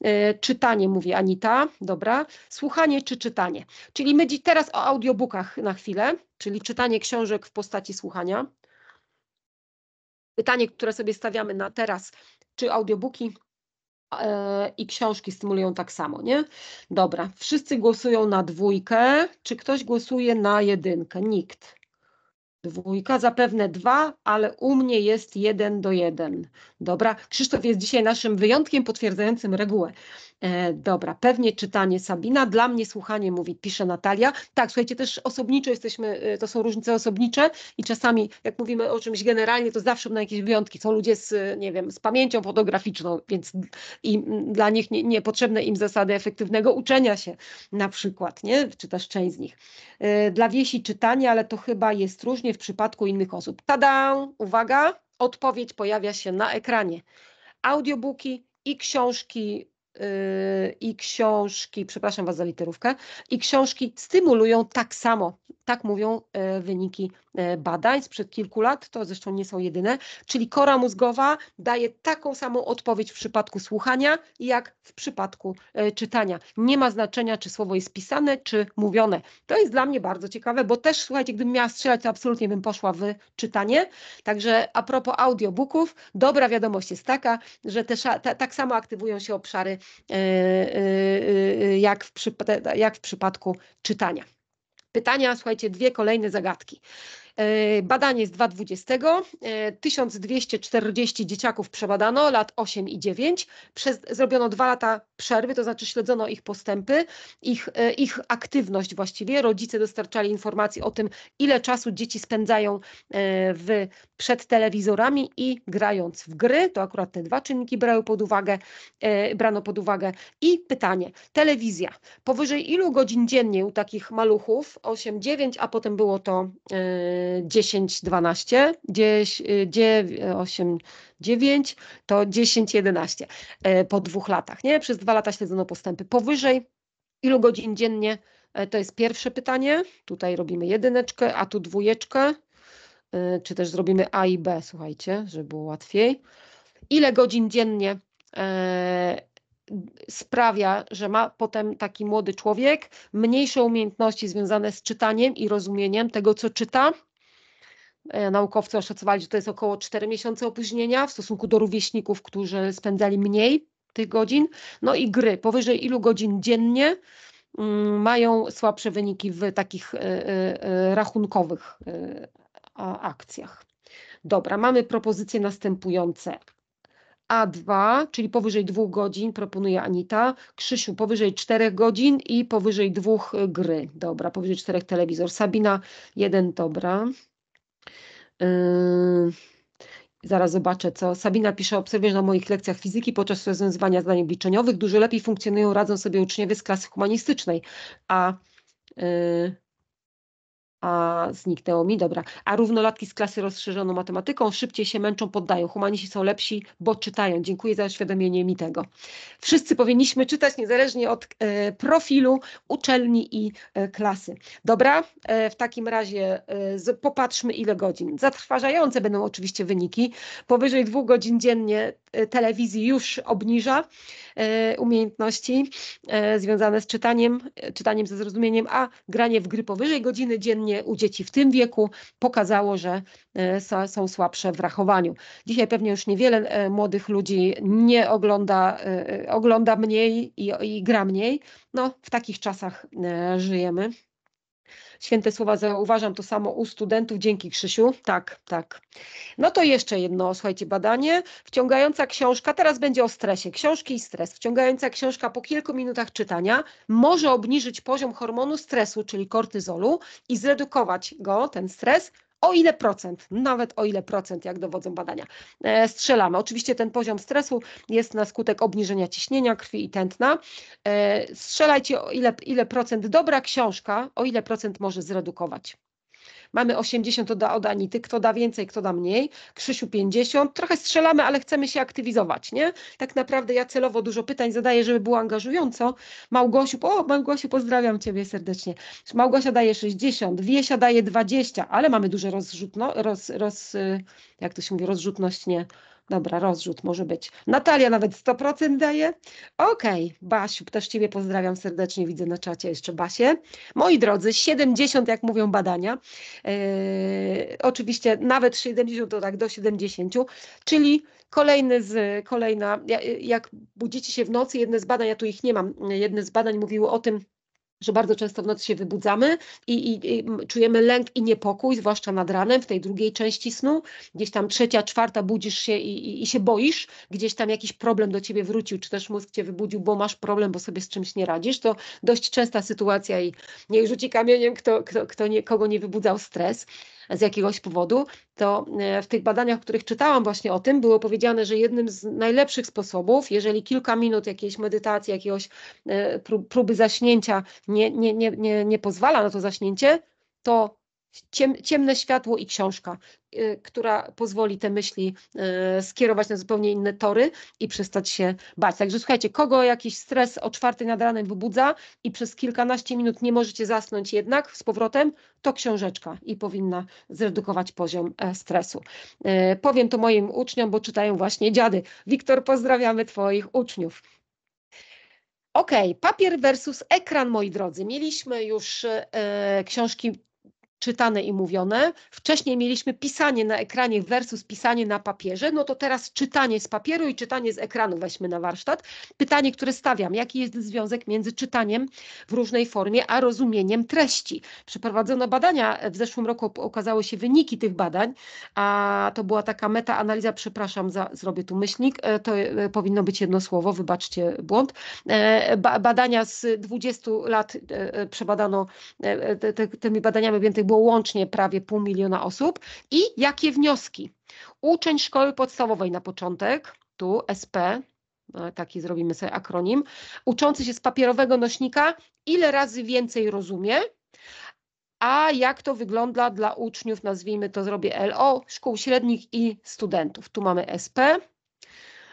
E, czytanie, mówi Anita, dobra, słuchanie czy czytanie. Czyli my dziś teraz o audiobookach na chwilę, czyli czytanie książek w postaci słuchania. Pytanie, które sobie stawiamy na teraz, czy audiobooki e, i książki stymulują tak samo, nie? Dobra, wszyscy głosują na dwójkę. Czy ktoś głosuje na jedynkę? Nikt. Dwójka, zapewne dwa, ale u mnie jest jeden do jeden. Dobra, Krzysztof jest dzisiaj naszym wyjątkiem potwierdzającym regułę. E, dobra, pewnie czytanie Sabina, dla mnie słuchanie mówi, pisze Natalia. Tak, słuchajcie, też osobniczo jesteśmy, e, to są różnice osobnicze i czasami jak mówimy o czymś generalnie, to zawsze na jakieś wyjątki. Są ludzie z, nie wiem, z pamięcią fotograficzną, więc dla nich nie, niepotrzebne im zasady efektywnego uczenia się na przykład, nie? Czy też część z nich. E, dla wiesi czytanie, ale to chyba jest różnie w przypadku innych osób. Tada! Uwaga! Odpowiedź pojawia się na ekranie audiobooki i książki Y, i książki, przepraszam Was za literówkę, i książki stymulują tak samo, tak mówią y, wyniki y, badań sprzed kilku lat, to zresztą nie są jedyne, czyli kora mózgowa daje taką samą odpowiedź w przypadku słuchania, jak w przypadku czytania. Nie ma znaczenia, czy słowo jest pisane, czy mówione. To jest dla mnie bardzo ciekawe, bo też, słuchajcie, gdybym miała strzelać, to absolutnie bym poszła w czytanie. Także a propos audiobooków, dobra wiadomość jest taka, że te, ta, tak samo aktywują się obszary Y, y, y, jak w, jak w przypadku czytania. Pytania, słuchajcie, dwie kolejne zagadki. E, badanie z 2020. 1240 e, dzieciaków przebadano, lat 8 i 9. Przez, zrobiono dwa lata przerwy, to znaczy śledzono ich postępy, ich, e, ich aktywność właściwie. Rodzice dostarczali informacji o tym, ile czasu dzieci spędzają w, przed telewizorami i grając w gry. To akurat te dwa czynniki brały pod uwagę, brano pod uwagę. I pytanie, telewizja. Powyżej ilu godzin dziennie u takich maluchów? 8, 9, a potem było to 10, 12, 10, 8, 9 to 10, 11 e, po dwóch latach. Nie? Przez dwa lata śledzono postępy. Powyżej ilu godzin dziennie? E, to jest pierwsze pytanie. Tutaj robimy jedyneczkę, a tu dwójeczkę. E, czy też zrobimy A i B, słuchajcie, żeby było łatwiej. Ile godzin dziennie sprawia, że ma potem taki młody człowiek mniejsze umiejętności związane z czytaniem i rozumieniem tego, co czyta, E, naukowcy oszacowali, że to jest około 4 miesiące opóźnienia w stosunku do rówieśników, którzy spędzali mniej tych godzin. No i gry powyżej ilu godzin dziennie mm, mają słabsze wyniki w takich e, e, rachunkowych akcjach. Dobra, mamy propozycje następujące. A2, czyli powyżej dwóch godzin, proponuje Anita. Krzysiu, powyżej czterech godzin i powyżej dwóch gry. Dobra, powyżej czterech telewizor. Sabina, jeden, dobra. Yy, zaraz zobaczę co. Sabina pisze, obserwuję na moich lekcjach fizyki podczas rozwiązywania zdań obliczeniowych dużo lepiej funkcjonują, radzą sobie uczniowie z klasy humanistycznej, a yy, a zniknęło mi, dobra. A równolatki z klasy rozszerzoną matematyką szybciej się męczą, poddają. Humaniści są lepsi, bo czytają. Dziękuję za uświadomienie mi tego. Wszyscy powinniśmy czytać niezależnie od e, profilu uczelni i e, klasy. Dobra, e, w takim razie e, z, popatrzmy ile godzin. Zatrważające będą oczywiście wyniki. Powyżej dwóch godzin dziennie e, telewizji już obniża e, umiejętności związane z czytaniem, czytaniem ze zrozumieniem, a granie w gry powyżej godziny dziennie szczególnie u dzieci w tym wieku, pokazało, że e, są słabsze w rachowaniu. Dzisiaj pewnie już niewiele e, młodych ludzi nie ogląda, e, ogląda mniej i, i gra mniej. No, w takich czasach żyjemy. Święte słowa zauważam to samo u studentów. Dzięki Krzysiu. Tak, tak. No to jeszcze jedno, słuchajcie, badanie. Wciągająca książka, teraz będzie o stresie. Książki i stres. Wciągająca książka po kilku minutach czytania może obniżyć poziom hormonu stresu, czyli kortyzolu i zredukować go, ten stres, o ile procent, nawet o ile procent, jak dowodzą badania, e, strzelamy. Oczywiście ten poziom stresu jest na skutek obniżenia ciśnienia krwi i tętna. E, strzelajcie o ile, ile procent dobra książka, o ile procent może zredukować mamy 80, to da od Anity, kto da więcej, kto da mniej, Krzysiu 50, trochę strzelamy, ale chcemy się aktywizować, nie? Tak naprawdę ja celowo dużo pytań zadaję, żeby było angażująco. Małgosiu, o Małgosiu, pozdrawiam Ciebie serdecznie. Małgosia daje 60, Wiesia daje 20, ale mamy duże rozrzutno, roz, roz, jak to się mówi, rozrzutność, nie? Dobra, rozrzut może być. Natalia nawet 100% daje. Okej, okay. Basiu, też Ciebie pozdrawiam serdecznie, widzę na czacie jeszcze Basie. Moi drodzy, 70 jak mówią badania, yy, oczywiście nawet 70 to tak do 70, czyli kolejny z, kolejna, jak budzicie się w nocy, jedne z badań, ja tu ich nie mam, jedne z badań mówiły o tym, że bardzo często w nocy się wybudzamy i, i, i, czujemy lęk i niepokój, zwłaszcza nad ranem, w tej drugiej części snu. Gdzieś tam trzecia, czwarta budzisz się i, i, się boisz, gdzieś tam jakiś problem do ciebie wrócił, czy też mózg cię wybudził, bo masz problem, bo sobie z czymś nie radzisz. To dość częsta sytuacja i niech rzuci kamieniem, kto, kto, kto nie, kogo nie wybudzał stres z jakiegoś powodu, to e, w tych badaniach, w których czytałam właśnie o tym, było powiedziane, że jednym z najlepszych sposobów, jeżeli kilka minut jakiejś medytacji, jakiegoś e, próby zaśnięcia nie, nie, nie, nie, nie pozwala na to zaśnięcie, to ciem, ciemne światło i książka, y, która pozwoli te myśli y, skierować na zupełnie inne tory i przestać się bać. Także słuchajcie, kogo jakiś stres o czwartej nad ranem wybudza i przez kilkanaście minut nie możecie zasnąć jednak z powrotem, to książeczka i powinna zredukować poziom e, stresu. E, powiem to moim uczniom, bo czytają właśnie dziady. Wiktor, pozdrawiamy Twoich uczniów. OK, papier versus ekran, moi drodzy. Mieliśmy już e, książki czytane i mówione. Wcześniej mieliśmy pisanie na ekranie versus pisanie na papierze, no to teraz czytanie z papieru i czytanie z ekranu weźmy na warsztat. Pytanie, które stawiam, jaki jest związek między czytaniem w różnej formie, a rozumieniem treści? Przeprowadzono badania, w zeszłym roku okazały się wyniki tych badań, a to była taka metaanaliza, przepraszam, za, zrobię tu myślnik, e, to e, powinno być jedno słowo, wybaczcie błąd. E, badania z 20 lat przebadano, tymi badaniami objętych było łącznie prawie pół miliona osób i jakie wnioski. Uczeń szkoły podstawowej na początek, tu SP, no, taki zrobimy sobie akronim, uczący się z papierowego nośnika, ile razy więcej rozumie, a jak to wygląda dla uczniów, nazwijmy to, zrobię LO, szkół średnich i studentów. Tu mamy SP,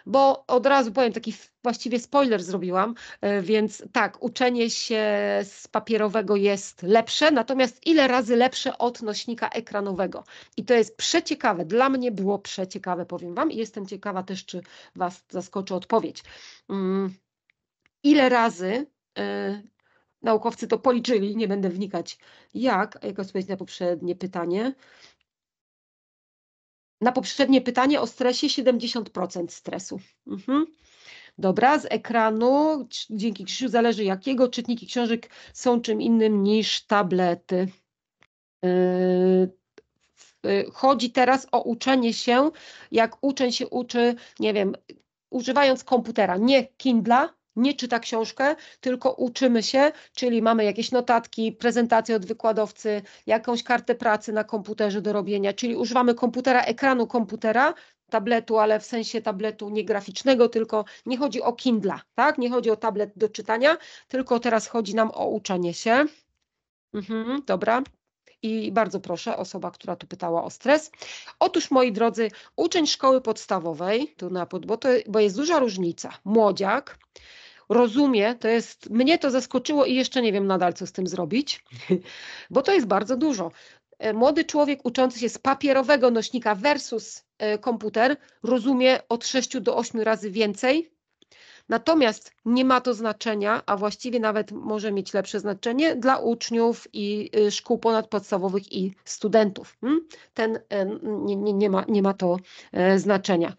bo od razu powiem taki właściwie spoiler zrobiłam, e, więc tak, uczenie się z papierowego jest lepsze, natomiast ile razy lepsze od nośnika ekranowego. I to jest przeciekawe, dla mnie było przeciekawe, powiem Wam, i jestem ciekawa też, czy Was zaskoczy odpowiedź. Mm, ile razy e, naukowcy to policzyli, nie będę wnikać jak, jak odpowiedź na poprzednie pytanie. Na poprzednie pytanie o stresie 70% stresu. Mhm. Dobra, z ekranu, dzięki Krzysiu, zależy jakiego, czytniki książek są czym innym niż tablety. Yy, chodzi teraz o uczenie się, jak uczeń się uczy, nie wiem, używając komputera, nie Kindla, nie czyta książkę, tylko uczymy się, czyli mamy jakieś notatki, prezentacje od wykładowcy, jakąś kartę pracy na komputerze do robienia, czyli używamy komputera, ekranu komputera, tabletu, ale w sensie tabletu nie graficznego, tylko nie chodzi o Kindla, tak? Nie chodzi o tablet do czytania, tylko teraz chodzi nam o uczenie się. Mhm, dobra i bardzo proszę, osoba, która tu pytała o stres. Otóż, moi drodzy, uczeń szkoły podstawowej, tu na podboty, bo jest duża różnica. Młodziak rozumie, to jest, mnie to zaskoczyło i jeszcze nie wiem nadal, co z tym zrobić, bo to jest bardzo dużo. E, młody człowiek uczący się z papierowego nośnika versus e, komputer rozumie od 6 do 8 razy więcej Natomiast nie ma to znaczenia, a właściwie nawet może mieć lepsze znaczenie dla uczniów i y, szkół ponadpodstawowych i studentów. Hmm? Ten nie, nie, nie, ma, nie ma to e, znaczenia.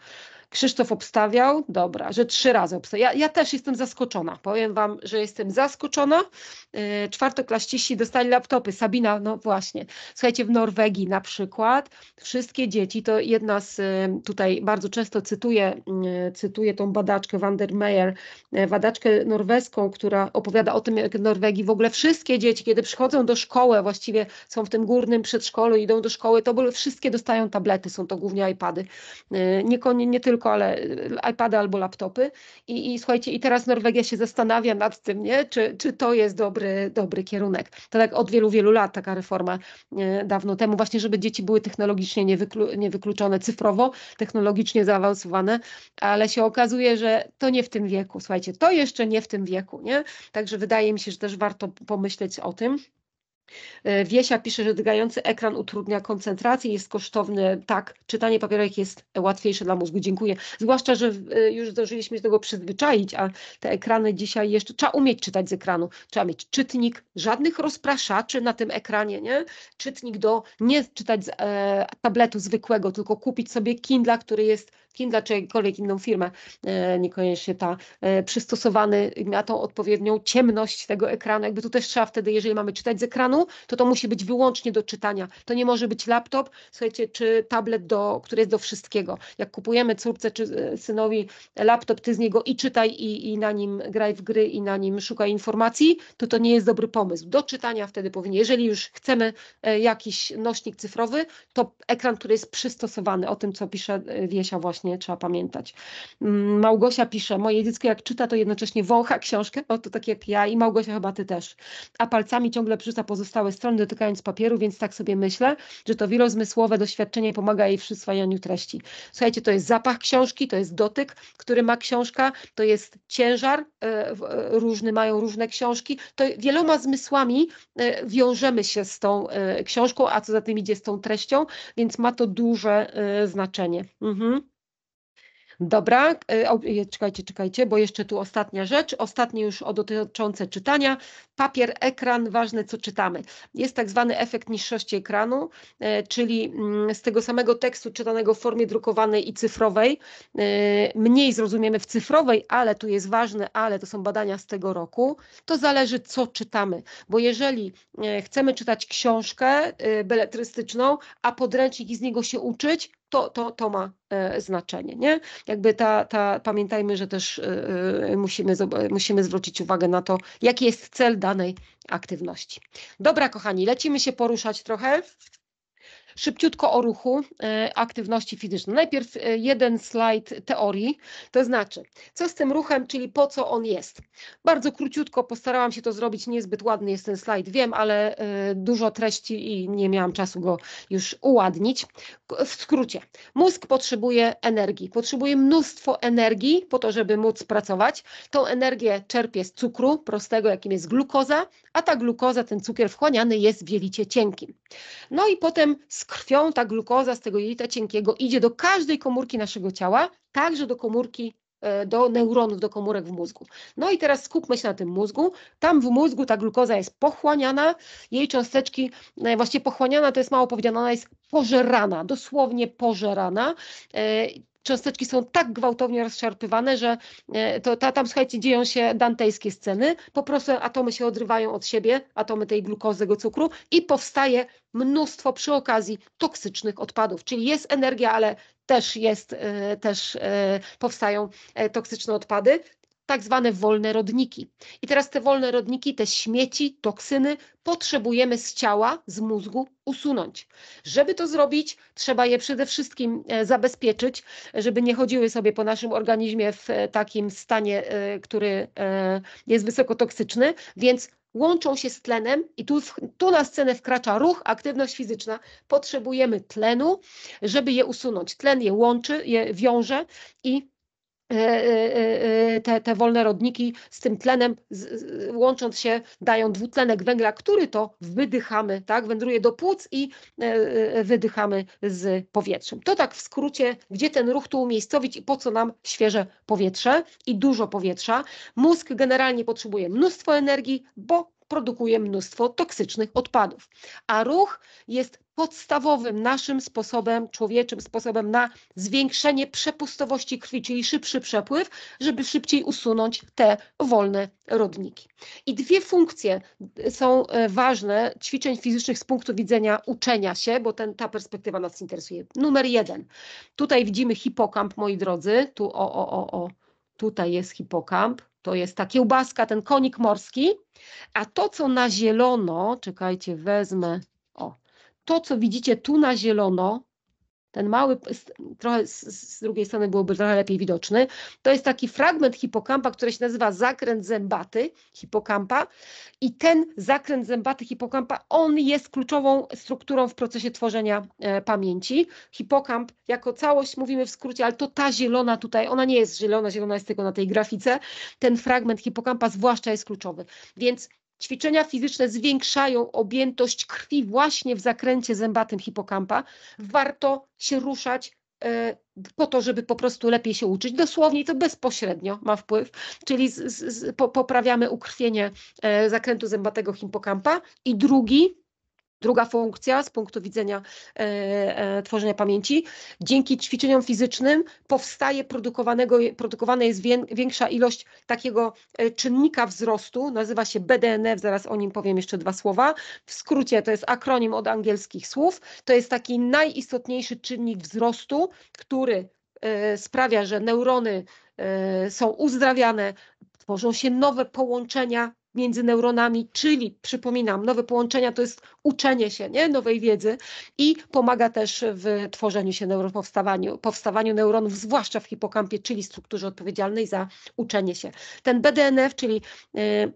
Krzysztof obstawiał, dobra, że trzy razy obstawiał. Ja, ja też jestem zaskoczona. Powiem Wam, że jestem zaskoczona. Yy, czwartoklaściści dostali laptopy. Sabina, no właśnie. Słuchajcie, w Norwegii na przykład wszystkie dzieci, to jedna z, y, tutaj bardzo często cytuję, yy, cytuję tą badaczkę Van der yy, badaczkę norweską, która opowiada o tym, jak w Norwegii w ogóle wszystkie dzieci, kiedy przychodzą do szkoły, właściwie są w tym górnym przedszkolu, idą do szkoły, to wszystkie dostają tablety, są to głównie iPady. Y, nie, nie tylko tylko, ale iPady albo laptopy. I, I, słuchajcie, i teraz Norwegia się zastanawia nad tym, nie? Czy, czy to jest dobry, dobry kierunek. To tak od wielu, wielu lat taka reforma e, dawno temu, właśnie, żeby dzieci były technologicznie niewyklu, niewykluczone cyfrowo, technologicznie zaawansowane, ale się okazuje, że to nie w tym wieku. Słuchajcie, to jeszcze nie w tym wieku, nie? Także wydaje mi się, że też warto pomyśleć o tym. E, Wiesia pisze, że dygający ekran utrudnia koncentrację, jest kosztowny. Tak, czytanie papierek jest łatwiejsze dla mózgu. Dziękuję. Zwłaszcza, że e, już zdążyliśmy się do tego przyzwyczaić, a te ekrany dzisiaj jeszcze trzeba umieć czytać z ekranu. Trzeba mieć czytnik, żadnych rozpraszaczy na tym ekranie, nie? Czytnik do nie czytać z e, tabletu zwykłego, tylko kupić sobie Kindle, który jest Kim, czy jakąkolwiek inną firmę, e, niekoniecznie ta, e, przystosowany na tą odpowiednią ciemność tego ekranu. Jakby tu też trzeba wtedy, jeżeli mamy czytać z ekranu, to to musi być wyłącznie do czytania. To nie może być laptop, słuchajcie, czy tablet, do, który jest do wszystkiego. Jak kupujemy córce czy e, synowi laptop, ty z niego i czytaj, i, i na nim graj w gry, i na nim szukaj informacji, to to nie jest dobry pomysł. Do czytania wtedy powinien. Jeżeli już chcemy jakiś nośnik cyfrowy, to ekran, który jest przystosowany, o tym, co pisze Wiesia właśnie trzeba pamiętać. Mm, Małgosia pisze, moje dziecko jak czyta, to jednocześnie wącha książkę, o to tak jak ja i Małgosia chyba ty też, a palcami ciągle przerzuca pozostałe strony, dotykając papieru, więc tak sobie myślę, że to wielozmysłowe doświadczenie pomaga jej w przyswajaniu treści. Słuchajcie, to jest zapach książki, to jest dotyk, który ma książka, to jest ciężar, e, e, różny mają różne książki, to wieloma zmysłami e, wiążemy się z tą książką, a co za tym idzie z tą treścią, więc ma to duże znaczenie. Mhm. Dobra, y, czekajcie, czekajcie, bo jeszcze tu ostatnia rzecz, ostatnie już o dotyczące czytania. Papier, ekran, ważne co czytamy. Jest tak zwany efekt niższości ekranu, y, czyli mm, z tego samego tekstu czytanego w formie drukowanej i cyfrowej. Y, mniej zrozumiemy w cyfrowej, ale tu jest ważne, ale to są badania z tego roku. To zależy co czytamy, bo jeżeli chcemy czytać książkę beletrystyczną, a podręcznik i z niego się uczyć, to, to, to ma e, znaczenie. Nie? Jakby ta, ta, pamiętajmy, że też e, e, musimy, musimy zwrócić uwagę na to, jaki jest cel danej aktywności. Dobra, kochani, lecimy się poruszać trochę. Szybciutko o ruchu, e, aktywności fizycznej. Najpierw e, jeden slajd teorii, to znaczy, co z tym ruchem, czyli po co on jest. Bardzo króciutko postarałam się to zrobić, niezbyt ładny jest ten slajd, wiem, ale e, dużo treści i nie miałam czasu go już uładnić. W skrócie, mózg potrzebuje energii, potrzebuje mnóstwo energii po to, żeby móc pracować. Tą energię czerpie z cukru prostego, jakim jest glukoza, a ta glukoza, ten cukier wchłaniany jest w jelicie cienkim. No i potem z z krwią ta glukoza z tego jelita cienkiego idzie do każdej komórki naszego ciała, także do komórki e, do neuronów, do komórek w mózgu. No i teraz skupmy się na tym mózgu. Tam w mózgu ta glukoza jest pochłaniana, jej cząsteczki, e, właściwie pochłaniana to jest mało powiedziane, ona jest pożerana, dosłownie pożerana. E, cząsteczki są tak gwałtownie rozszarpywane, że e, to, tam słuchajcie, dzieją się dantejskie sceny. Po prostu atomy się odrywają od siebie, atomy tej glukozy, tego cukru i powstaje mnóstwo przy okazji toksycznych odpadów. Czyli jest energia, ale też jest, e, też e, powstają toksyczne odpady tak zwane wolne rodniki. I teraz te wolne rodniki, te śmieci, toksyny potrzebujemy z ciała, z mózgu usunąć. Żeby to zrobić, trzeba je przede wszystkim e, zabezpieczyć, żeby nie chodziły sobie po naszym organizmie w e, takim stanie, e, który jest wysokotoksyczny, więc łączą się z tlenem i tu, tu na scenę wkracza ruch, aktywność fizyczna. Potrzebujemy tlenu, żeby je usunąć. Tlen je łączy, je wiąże i E, e, e, te, te wolne rodniki z tym tlenem z, łącząc się dają dwutlenek węgla, który to wydychamy, tak, wędruje do płuc i wydychamy z powietrzem. To tak w skrócie, gdzie ten ruch tu umiejscowić i po co nam świeże powietrze i dużo powietrza. Mózg generalnie potrzebuje mnóstwo energii, bo produkuje mnóstwo toksycznych odpadów. A ruch jest podstawowym naszym sposobem, człowieczym sposobem na zwiększenie przepustowości krwi, czyli szybszy przepływ, żeby szybciej usunąć te wolne rodniki. I dwie funkcje y, są y, ważne ćwiczeń fizycznych z punktu widzenia uczenia się, bo ten, ta perspektywa nas interesuje. Numer jeden. Tutaj widzimy hipokamp, moi drodzy, tu o, o, o, o tutaj jest hipokamp, to jest ta kiełbaska, ten konik morski, a to, co na zielono, czekajcie, wezmę, o, to, co widzicie tu na zielono, ten mały, trochę z, drugiej strony byłoby trochę lepiej widoczny, to jest taki fragment hipokampa, który się nazywa zakręt zębaty hipokampa i ten zakręt zębaty hipokampa, on jest kluczową strukturą w procesie tworzenia e, pamięci. Hipokamp jako całość mówimy w skrócie, ale to ta zielona tutaj, ona nie jest zielona, zielona jest tylko na tej grafice, ten fragment hipokampa zwłaszcza jest kluczowy. Więc Ćwiczenia fizyczne zwiększają objętość krwi właśnie w zakręcie zębatym hipokampa. Warto się ruszać e, po to, żeby po prostu lepiej się uczyć. Dosłownie to bezpośrednio ma wpływ, czyli z, z, poprawiamy ukrwienie e, zakrętu zębatego hipokampa. I drugi, Druga funkcja z punktu widzenia e, e, tworzenia pamięci, dzięki ćwiczeniom fizycznym powstaje produkowanego, produkowana jest wie, większa ilość takiego e, czynnika wzrostu, nazywa się BDNF, zaraz o nim powiem jeszcze dwa słowa. W skrócie to jest akronim od angielskich słów, to jest taki najistotniejszy czynnik wzrostu, który e, sprawia, że neurony e, są uzdrawiane, tworzą się nowe połączenia między neuronami, czyli przypominam, nowe połączenia to jest uczenie się nie? nowej wiedzy i pomaga też w tworzeniu się neuron, powstawaniu, powstawaniu neuronów, zwłaszcza w hipokampie, czyli strukturze odpowiedzialnej za uczenie się. Ten BDNF, czyli yy,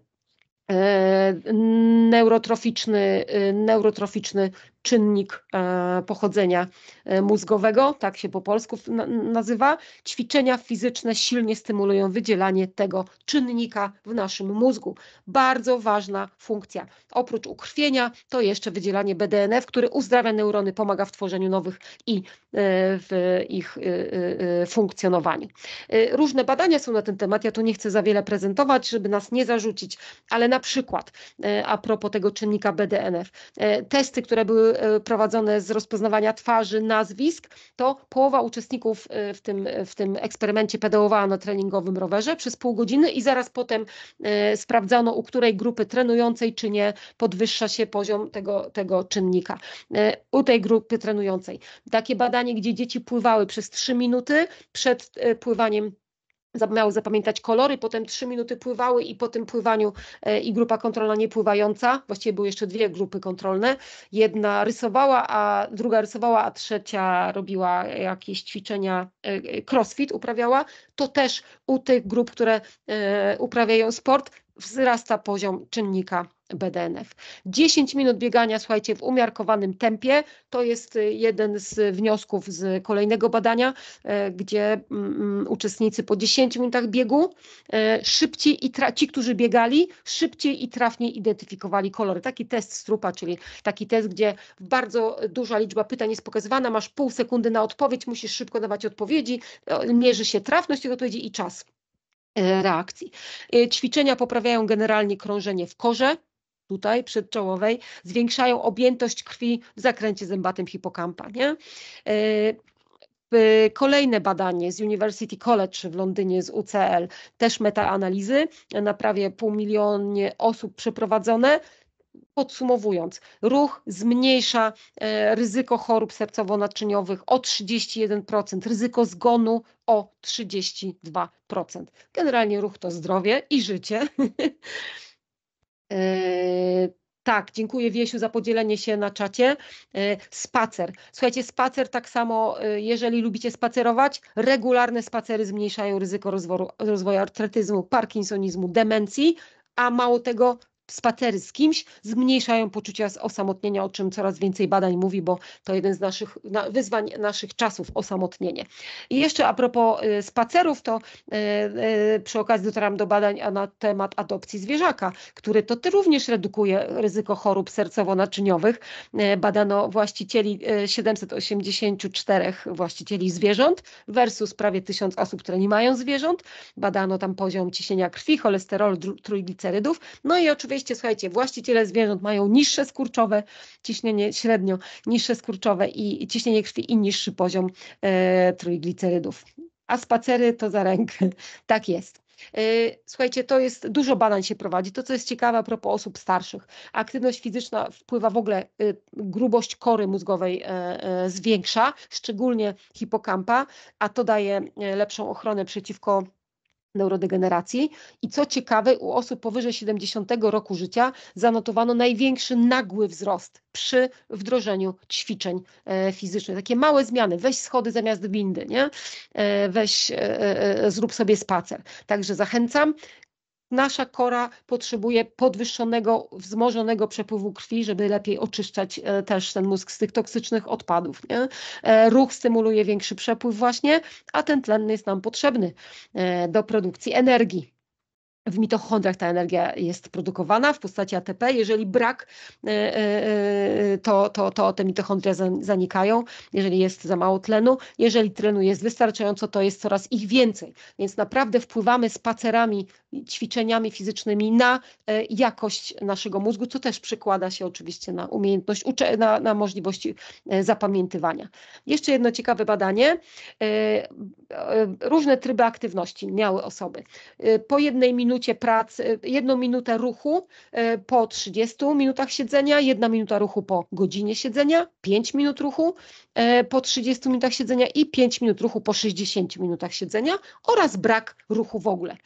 neurotroficzny, y, neurotroficzny czynnik e, pochodzenia e, mózgowego, tak się po polsku nazywa. Ćwiczenia fizyczne silnie stymulują wydzielanie tego czynnika w naszym mózgu. Bardzo ważna funkcja. Oprócz ukrwienia to jeszcze wydzielanie BDNF, który uzdrawia neurony, pomaga w tworzeniu nowych i e, w ich funkcjonowaniu. Różne badania są na ten temat, ja tu nie chcę za wiele prezentować, żeby nas nie zarzucić, ale na przykład a propos tego czynnika BDNF, testy, które były E, prowadzone z rozpoznawania twarzy, nazwisk, to połowa uczestników e, w tym, w tym eksperymencie pedałowała na treningowym rowerze przez pół godziny i zaraz potem e, sprawdzano, u której grupy trenującej czy nie podwyższa się poziom tego, tego czynnika. U tej grupy trenującej. Takie badanie, gdzie dzieci pływały przez 3 minuty przed pływaniem miały zapamiętać kolory, potem trzy minuty pływały i po tym pływaniu e, i grupa kontrolna nie pływająca, właściwie były jeszcze dwie grupy kontrolne, jedna rysowała, a druga rysowała, a trzecia robiła jakieś ćwiczenia, e, e, crossfit uprawiała, to też u tych grup, które uprawiają sport wzrasta poziom czynnika BDNF. 10 minut biegania, słuchajcie, w umiarkowanym tempie. To jest y, jeden z wniosków z kolejnego badania, e, gdzie mm, mm, uczestnicy po 10 minutach biegu e, szybciej i ci, którzy biegali, szybciej i trafniej identyfikowali kolory. Taki test strupa, czyli taki test, gdzie bardzo duża liczba pytań jest pokazywana, masz pół sekundy na odpowiedź, musisz szybko dawać odpowiedzi, mierzy się trafność tych odpowiedzi i czas e, reakcji. Ćwiczenia poprawiają generalnie krążenie w korze, tutaj przedczołowej zwiększają objętość krwi w zakręcie zębatym hipokampa. Nie? E, kolejne badanie z University College w Londynie z UCL, też metaanalizy na prawie pół milionie osób przeprowadzone. Podsumowując, ruch zmniejsza e, ryzyko chorób sercowo-naczyniowych o 31%, ryzyko zgonu o 32%. Generalnie ruch to zdrowie i życie. E, tak, dziękuję Wiesiu za podzielenie się na czacie. E, spacer. Słuchajcie, spacer tak samo, e, jeżeli lubicie spacerować, regularne spacery zmniejszają ryzyko rozwoju, rozwoju artretyzmu, parkinsonizmu, demencji, a mało tego spacery z kimś zmniejszają poczucie osamotnienia, o czym coraz więcej badań mówi, bo to jeden z naszych na, wyzwań naszych czasów osamotnienie. I jeszcze a propos y, spacerów, to y, y, przy okazji dotarłam do badań na temat adopcji zwierzaka, który to również redukuje ryzyko chorób sercowo-naczyniowych. Badano właścicieli 784 właścicieli zwierząt versus prawie 1000 osób, które nie mają zwierząt. Badano tam poziom ciśnienia krwi, cholesterolu, trójglicerydów. No i oczywiście słuchajcie, właściciele zwierząt mają niższe skurczowe ciśnienie średnio, niższe skurczowe i ciśnienie krwi i niższy poziom e, trójglicerydów. A spacery to za rękę. Tak jest. E, słuchajcie, to jest dużo badań się prowadzi. To, co jest ciekawe a propos osób starszych, aktywność fizyczna wpływa w ogóle, e, grubość kory mózgowej e, zwiększa, szczególnie hipokampa, a to daje lepszą ochronę przeciwko neurodegeneracji. I co ciekawe, u osób powyżej 70 roku życia zanotowano największy nagły wzrost przy wdrożeniu ćwiczeń e, fizycznych. Takie małe zmiany, weź schody zamiast windy, nie? E, weź, e, zrób sobie spacer. Także zachęcam nasza kora potrzebuje podwyższonego, wzmożonego przepływu krwi, żeby lepiej oczyszczać e, też ten mózg z tych toksycznych odpadów. Nie? E, ruch stymuluje większy przepływ właśnie, a ten tlen jest nam potrzebny e, do produkcji energii w mitochondriach ta energia jest produkowana w postaci ATP. Jeżeli brak, e, e, e, to, to, to te mitochondria zanikają, jeżeli jest za mało tlenu. Jeżeli tlenu jest wystarczająco, to jest coraz ich więcej. Więc naprawdę wpływamy spacerami, ćwiczeniami fizycznymi na jakość naszego mózgu, co też przekłada się oczywiście na umiejętność, na, na możliwości zapamiętywania. Jeszcze jedno ciekawe badanie. Różne tryby aktywności miały osoby. Po jednej minucie minucie pracy, jedną minutę ruchu e, po 30 minutach siedzenia, jedna minuta ruchu po godzinie siedzenia, 5 e, minut ruchu po 30 minutach siedzenia i 5 minut ruchu po 60 minutach siedzenia oraz brak ruchu w ogóle.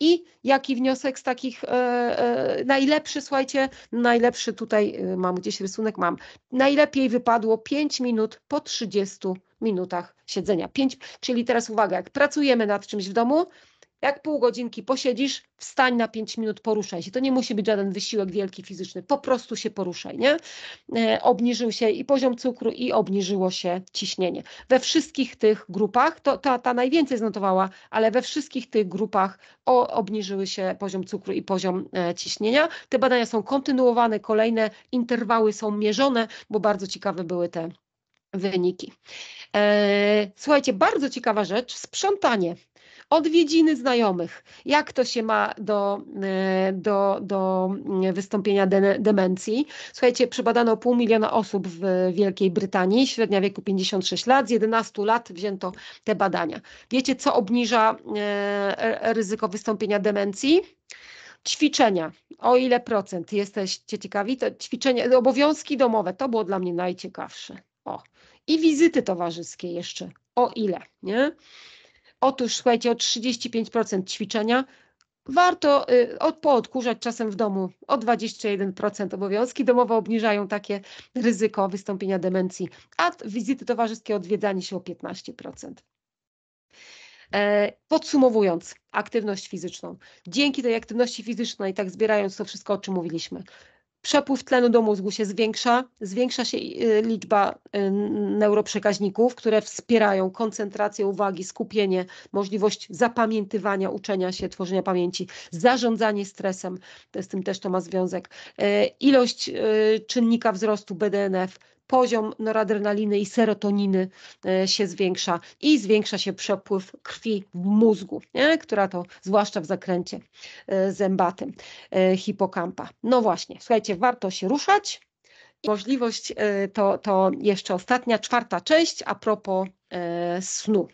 I jaki wniosek z takich e, najlepszy, słuchajcie, najlepszy tutaj mam gdzieś rysunek, mam. Najlepiej wypadło 5 minut po 30 minutach siedzenia. 5, czyli teraz uwaga, jak pracujemy nad czymś w domu, jak pół godzinki posiedzisz, wstań na 5 minut, poruszaj się. To nie musi być żaden wysiłek wielki fizyczny, po prostu się poruszaj, nie? E, obniżył się i poziom cukru, i obniżyło się ciśnienie. We wszystkich tych grupach, to, ta, ta najwięcej znotowała, ale we wszystkich tych grupach o, obniżyły się poziom cukru i poziom e, ciśnienia. Te badania są kontynuowane, kolejne interwały są mierzone, bo bardzo ciekawe były te wyniki. E, słuchajcie, bardzo ciekawa rzecz, sprzątanie odwiedziny znajomych, jak to się ma do, e, do, do mm, wystąpienia de, demencji. Słuchajcie, przebadano pół miliona osób w Wielkiej Brytanii, średnia wieku 56 lat, z 11 lat wzięto te badania. Wiecie, co obniża e, e, ryzyko wystąpienia demencji? Ćwiczenia. O ile procent jesteście ciekawi? To obowiązki domowe, to było dla mnie najciekawsze. O. I wizyty towarzyskie jeszcze. O ile, nie? Otóż słuchajcie, o 35% ćwiczenia. Warto y, od, poodkurzać czasem w domu o 21% obowiązki domowe obniżają takie ryzyko wystąpienia demencji, a wizyty towarzyskie odwiedzanie się o 15%. E, podsumowując, aktywność fizyczną. Dzięki tej aktywności fizycznej, tak zbierając to wszystko, o czym mówiliśmy, przepływ tlenu do mózgu się zwiększa, zwiększa się y, liczba y, neuroprzekaźników, które wspierają koncentrację uwagi, skupienie, możliwość zapamiętywania, uczenia się, tworzenia pamięci, zarządzanie stresem, z tym też to ma związek, y, ilość czynnika wzrostu BDNF, poziom noradrenaliny i serotoniny e, się zwiększa i zwiększa się przepływ krwi w mózgu, nie? która to zwłaszcza w zakręcie e, zębatym e, hipokampa. No właśnie, słuchajcie, warto się ruszać. Możliwość to, to jeszcze ostatnia, czwarta część a propos snu.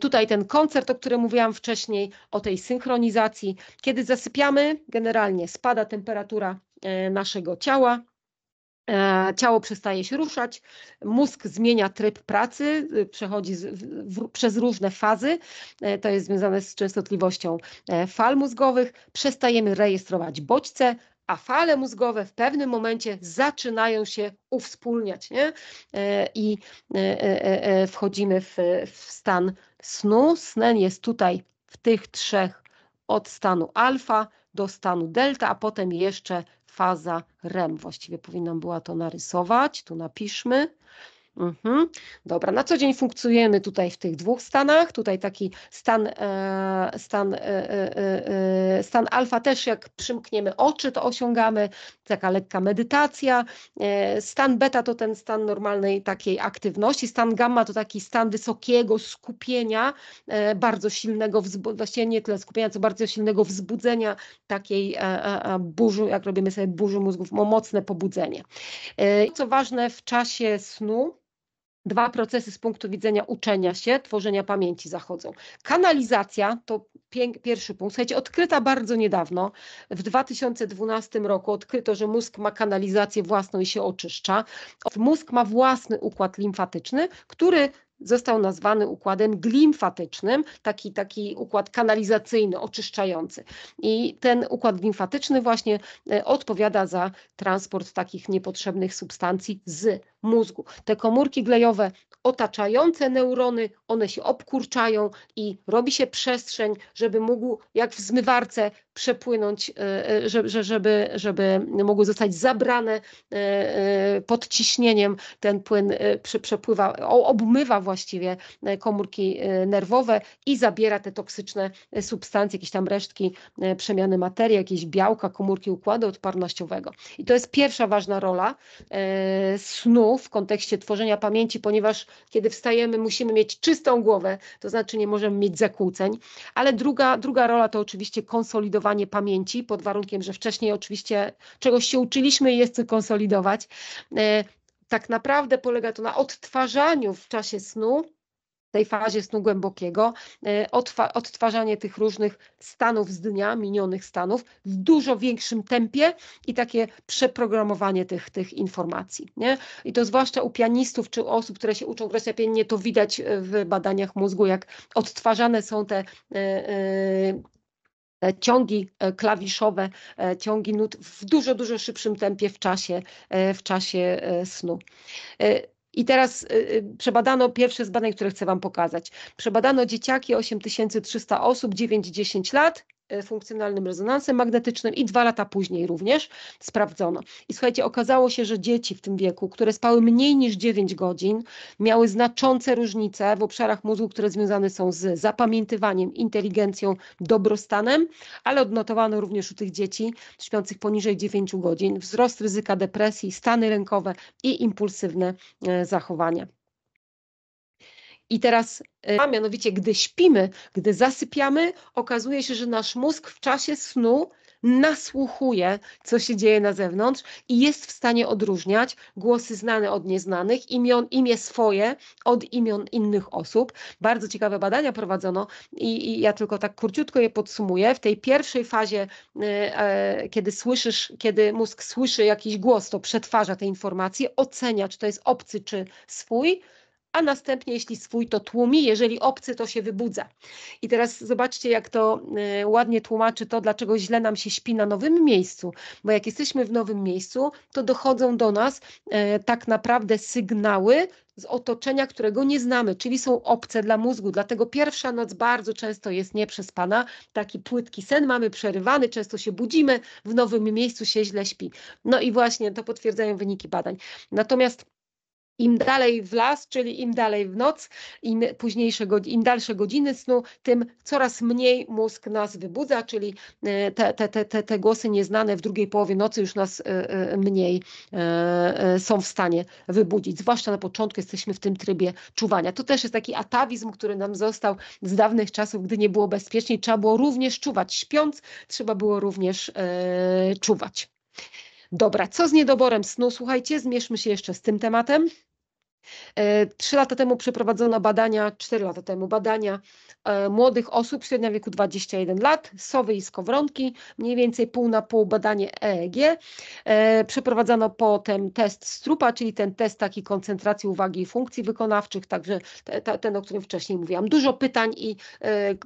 Tutaj ten koncert, o którym mówiłam wcześniej, o tej synchronizacji. Kiedy zasypiamy, generalnie spada temperatura naszego ciała, E, ciało przestaje się ruszać, mózg zmienia tryb pracy, y, przechodzi z, w, przez różne fazy. E, to jest związane z częstotliwością e, fal mózgowych. Przestajemy rejestrować bodźce, a fale mózgowe w pewnym momencie zaczynają się uwspólniać nie? i wchodzimy w, w stan snu. Snen jest tutaj w tych trzech od stanu alfa do stanu delta, a potem jeszcze faza REM. Właściwie powinnam była to narysować, tu napiszmy. Mhm. Dobra, na co dzień funkcjonujemy tutaj w tych dwóch stanach. Tutaj taki stan, e, stan, e, e, e, e stan alfa też, jak przymkniemy oczy, to osiągamy, taka lekka medytacja. E, stan beta to ten stan normalnej takiej aktywności. Stan gamma to taki stan wysokiego skupienia, bardzo silnego, właściwie nie tyle skupienia, co bardzo silnego wzbudzenia takiej burzy, jak robimy sobie burzy mózgów, mocne pobudzenie. co ważne, w czasie snu, dwa procesy z punktu widzenia uczenia się, tworzenia pamięci zachodzą. Kanalizacja to pierwszy punkt. Słuchajcie, odkryta bardzo niedawno. W 2012 roku odkryto, że mózg ma kanalizację własną i się oczyszcza. Mózg ma własny układ limfatyczny, który został nazwany układem glimfatycznym, taki, taki układ kanalizacyjny, oczyszczający. I ten układ glimfatyczny właśnie e, odpowiada za transport takich niepotrzebnych substancji z mózgu. Te komórki glejowe otaczające neurony, one się obkurczają i robi się przestrzeń, żeby mógł jak w zmywarce przepłynąć, e, e, żeby, żeby, żeby mogły zostać zabrane e, pod ciśnieniem. Ten płyn przepływa, obmywa właściwie komórki nerwowe i zabiera te toksyczne substancje, jakieś tam resztki przemiany materii, jakieś białka, komórki układu odparnościowego. I to jest pierwsza ważna rola snu w kontekście tworzenia pamięci, ponieważ kiedy wstajemy, musimy mieć czystą głowę, to znaczy nie możemy mieć zakłóceń. Ale druga, druga rola to oczywiście konsolidowanie pamięci, pod warunkiem, że wcześniej oczywiście czegoś się uczyliśmy i jest co konsolidować. E, tak naprawdę polega to na odtwarzaniu w czasie snu tej fazie snu głębokiego, e, odtwarzanie tych różnych stanów z dnia, minionych stanów w dużo większym tempie i takie przeprogramowanie tych, tych informacji. Nie? I to zwłaszcza u pianistów czy u osób, które się uczą grać pianinie, to widać e, w badaniach mózgu, jak odtwarzane są te yy, ciągi klawiszowe, ciągi nut w dużo, dużo szybszym tempie w czasie, w czasie snu. I teraz y, y, przebadano pierwsze z badań, które chcę Wam pokazać. Przebadano dzieciaki 8300 osób, 9-10 lat Y, funkcjonalnym rezonansem magnetycznym i dwa lata później również sprawdzono. I słuchajcie, okazało się, że dzieci w tym wieku, które spały mniej niż 9 godzin, miały znaczące różnice w obszarach mózgu, które związane są z zapamiętywaniem, inteligencją, dobrostanem, ale odnotowano również u tych dzieci śpiących poniżej 9 godzin wzrost ryzyka depresji, stany rękowe i impulsywne e, zachowania. I teraz, y, a mianowicie, gdy śpimy, gdy zasypiamy, okazuje się, że nasz mózg w czasie snu nasłuchuje, co się dzieje na zewnątrz i jest w stanie odróżniać głosy znane od nieznanych, imion, imię swoje od imion innych osób. Bardzo ciekawe badania prowadzono i, i ja tylko tak króciutko je podsumuję. W tej pierwszej fazie, y, e, kiedy słyszysz, kiedy mózg słyszy jakiś głos, to przetwarza te informacje, ocenia, czy to jest obcy, czy swój a następnie, jeśli swój, to tłumi, jeżeli obcy, to się wybudza. I teraz zobaczcie, jak to e, ładnie tłumaczy to, dlaczego źle nam się śpi na nowym miejscu, bo jak jesteśmy w nowym miejscu, to dochodzą do nas e, tak naprawdę sygnały z otoczenia, którego nie znamy, czyli są obce dla mózgu. Dlatego pierwsza noc bardzo często jest nieprzespana, taki płytki sen mamy przerywany, często się budzimy, w nowym miejscu się źle śpi. No i właśnie to potwierdzają wyniki badań. Natomiast im dalej w las, czyli im dalej w noc, im, późniejsze, im dalsze godziny snu, tym coraz mniej mózg nas wybudza, czyli e, te, te, te, te głosy nieznane w drugiej połowie nocy już nas e, e, mniej są w stanie wybudzić. Zwłaszcza na początku jesteśmy w tym trybie czuwania. To też jest taki atawizm, który nam został z dawnych czasów, gdy nie było bezpieczniej. Trzeba było również czuwać. Śpiąc trzeba było również czuwać. Dobra, co z niedoborem snu? Słuchajcie, zmierzmy się jeszcze z tym tematem. E, trzy lata temu przeprowadzono badania, cztery lata temu badania e, młodych osób, średnia wieku 21 lat, sowy i skowronki, mniej więcej pół na pół badanie EEG. E, przeprowadzano potem test strupa, czyli ten test taki koncentracji uwagi i funkcji wykonawczych, także ten, o którym wcześniej mówiłam. Dużo pytań i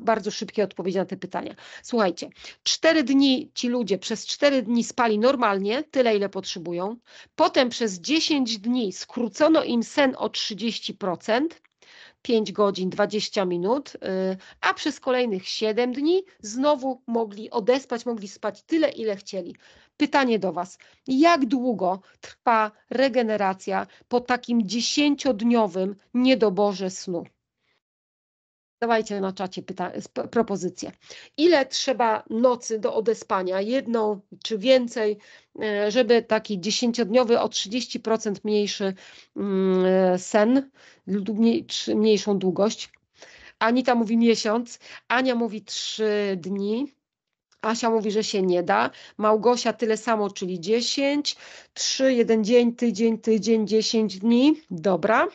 bardzo szybkie odpowiedzi na te pytania. Słuchajcie, cztery dni ci ludzie przez cztery dni spali normalnie, tyle ile potrzebują. Potem przez 10 dni skrócono im sen sen o 30%, 5 godzin 20 minut, y, a przez kolejnych 7 dni znowu mogli odespać, mogli spać tyle, ile chcieli. Pytanie do Was: jak długo trwa regeneracja po takim 10-dniowym niedoborze snu? Dawajcie na czacie propozycje. Ile trzeba nocy do odespania, jedną czy więcej, e, żeby taki dziesięciodniowy o 30% mniejszy mm, sen mniejszą długość? Anita mówi miesiąc, Ania mówi trzy dni. Asia mówi, że się nie da. Małgosia tyle samo, czyli 10. 3, jeden dzień, tydzień, tydzień, 10 dni. Dobra.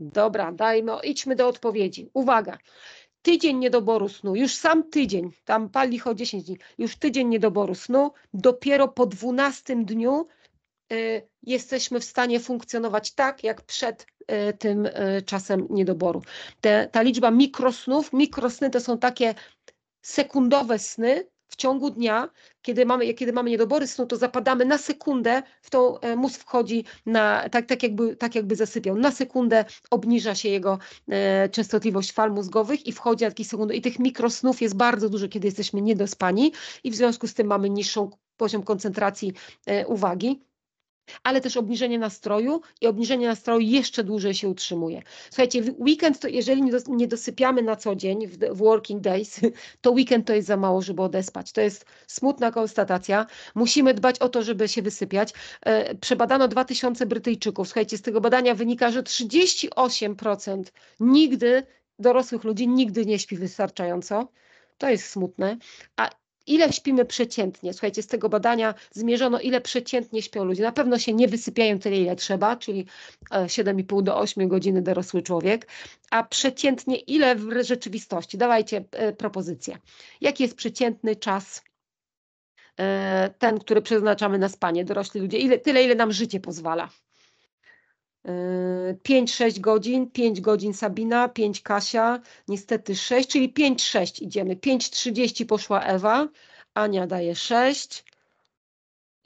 Dobra, dajmy, idźmy do odpowiedzi. Uwaga, tydzień niedoboru snu, już sam tydzień, tam pal licho 10 dni, już tydzień niedoboru snu, dopiero po 12 dniu y, jesteśmy w stanie funkcjonować tak, jak przed y, tym y, czasem niedoboru. Te, ta liczba mikrosnów, mikrosny to są takie sekundowe sny, w ciągu dnia, kiedy mamy, kiedy mamy niedobory snu, to zapadamy na sekundę, w to e, mózg wchodzi na, tak, tak, jakby, tak jakby zasypiał. Na sekundę obniża się jego e, częstotliwość fal mózgowych i wchodzi na takie sekundy. I tych mikrosnów jest bardzo dużo, kiedy jesteśmy niedospani i w związku z tym mamy niższą poziom koncentracji e, uwagi ale też obniżenie nastroju i obniżenie nastroju jeszcze dłużej się utrzymuje. Słuchajcie, weekend to jeżeli nie dosypiamy na co dzień w, working days, to weekend to jest za mało, żeby odespać. To jest smutna konstatacja. Musimy dbać o to, żeby się wysypiać. E, przebadano 2000 Brytyjczyków. Słuchajcie, z tego badania wynika, że 38% nigdy dorosłych ludzi nigdy nie śpi wystarczająco. To jest smutne. A ile śpimy przeciętnie. Słuchajcie, z tego badania zmierzono, ile przeciętnie śpią ludzie. Na pewno się nie wysypiają tyle, ile trzeba, czyli 7,5 e, do 8 godziny dorosły człowiek, a przeciętnie ile w rzeczywistości? Dawajcie e, propozycję. Jaki jest przeciętny czas? E, ten, który przeznaczamy na spanie, dorośli ludzie, ile, tyle, ile nam życie pozwala. 5-6 yy, godzin, 5 godzin Sabina, 5 Kasia, niestety 6, czyli 5-6 idziemy. 5-30 poszła Ewa, Ania daje 6.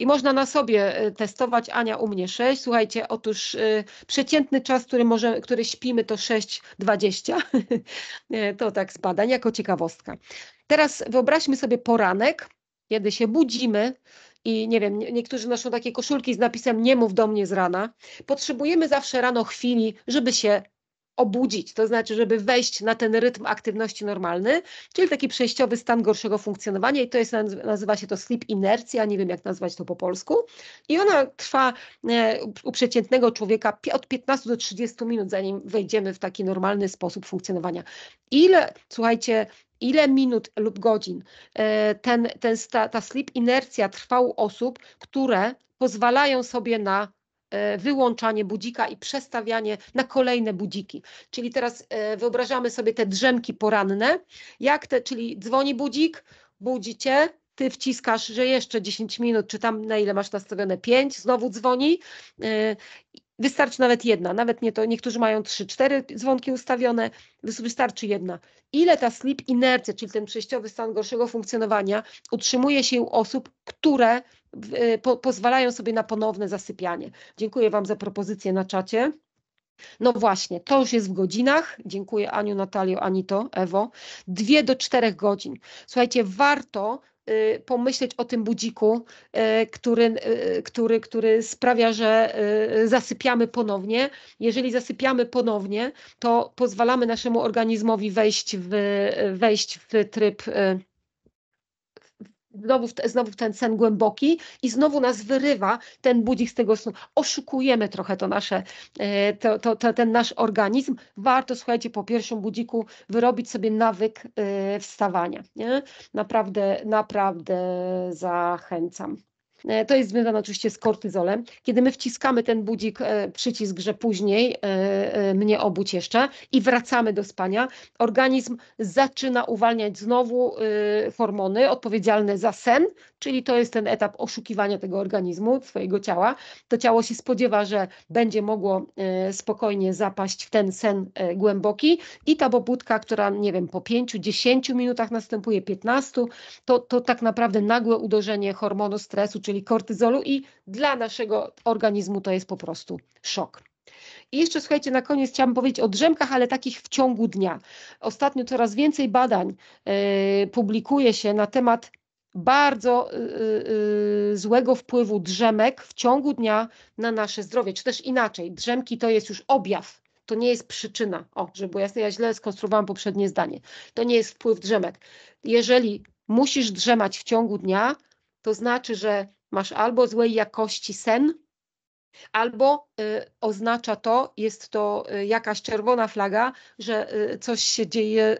I można na sobie y, testować, Ania u mnie 6. Słuchajcie, otóż y, przeciętny czas, który, może, który śpimy to 6.20. to tak z badań, jako ciekawostka. Teraz wyobraźmy sobie poranek, kiedy się budzimy, i nie wiem, niektórzy noszą takie koszulki z napisem nie mów do mnie z rana. Potrzebujemy zawsze rano chwili, żeby się obudzić, to znaczy, żeby wejść na ten rytm aktywności normalny, czyli taki przejściowy stan gorszego funkcjonowania i to jest, nazywa się to sleep inercja, nie wiem jak nazwać to po polsku i ona trwa e, u przeciętnego człowieka od 15 do 30 minut, zanim wejdziemy w taki normalny sposób funkcjonowania. Ile, słuchajcie, ile minut lub godzin e, ten, ten, ta, ta sleep inercja trwa u osób, które pozwalają sobie na e, wyłączanie budzika i przestawianie na kolejne budziki. Czyli teraz e, wyobrażamy sobie te drzemki poranne, jak te, czyli dzwoni budzik, budzicie, ty wciskasz, że jeszcze 10 minut, czy tam na ile masz nastawione 5, znowu dzwoni Wystarczy nawet jedna, nawet nie to, niektórzy mają trzy, cztery dzwonki ustawione, wystarczy jedna. Ile ta sleep inercja, czyli ten przejściowy stan gorszego funkcjonowania, utrzymuje się u osób, które y, po, pozwalają sobie na ponowne zasypianie? Dziękuję Wam za propozycję na czacie. No właśnie, to już jest w godzinach. Dziękuję Aniu, Natalio, Anito, Ewo. Dwie do czterech godzin. Słuchajcie, warto Y, pomyśleć o tym budziku, y, który, y, który, który sprawia, że zasypiamy ponownie. Jeżeli zasypiamy ponownie, to pozwalamy naszemu organizmowi wejść w, wejść w tryb znowu, znowu ten sen głęboki i znowu nas wyrywa ten budzik z tego snu. Oszukujemy trochę to nasze, e, to, to, to, ten nasz organizm. Warto, słuchajcie, po pierwszym budziku wyrobić sobie nawyk e, wstawania. Nie? Naprawdę, naprawdę zachęcam. E, to jest związane oczywiście z kortyzolem. Kiedy my wciskamy ten budzik, e, przycisk, że później e, mnie obudź jeszcze i wracamy do spania, organizm zaczyna uwalniać znowu y, hormony odpowiedzialne za sen, czyli to jest ten etap oszukiwania tego organizmu, swojego ciała. To ciało się spodziewa, że będzie mogło e, spokojnie zapaść w ten sen e, głęboki i ta pobudka, która nie wiem, po 5-10 minutach następuje 15, to, to tak naprawdę nagłe uderzenie hormonu stresu, czyli kortyzolu i dla naszego organizmu to jest po prostu szok. I jeszcze słuchajcie, na koniec chciałam powiedzieć o drzemkach, ale takich w ciągu dnia. Ostatnio coraz więcej badań e, publikuje się na temat bardzo y, y, y, złego wpływu drzemek w ciągu dnia na nasze zdrowie. Czy też inaczej, drzemki to jest już objaw, to nie jest przyczyna. O, żeby było jasne, ja źle skonstruowałam poprzednie zdanie. To nie jest wpływ drzemek. Jeżeli musisz drzemać w ciągu dnia, to znaczy, że masz albo złej jakości sen, albo Y, oznacza to, jest to y, jakaś czerwona flaga, że y, coś się dzieje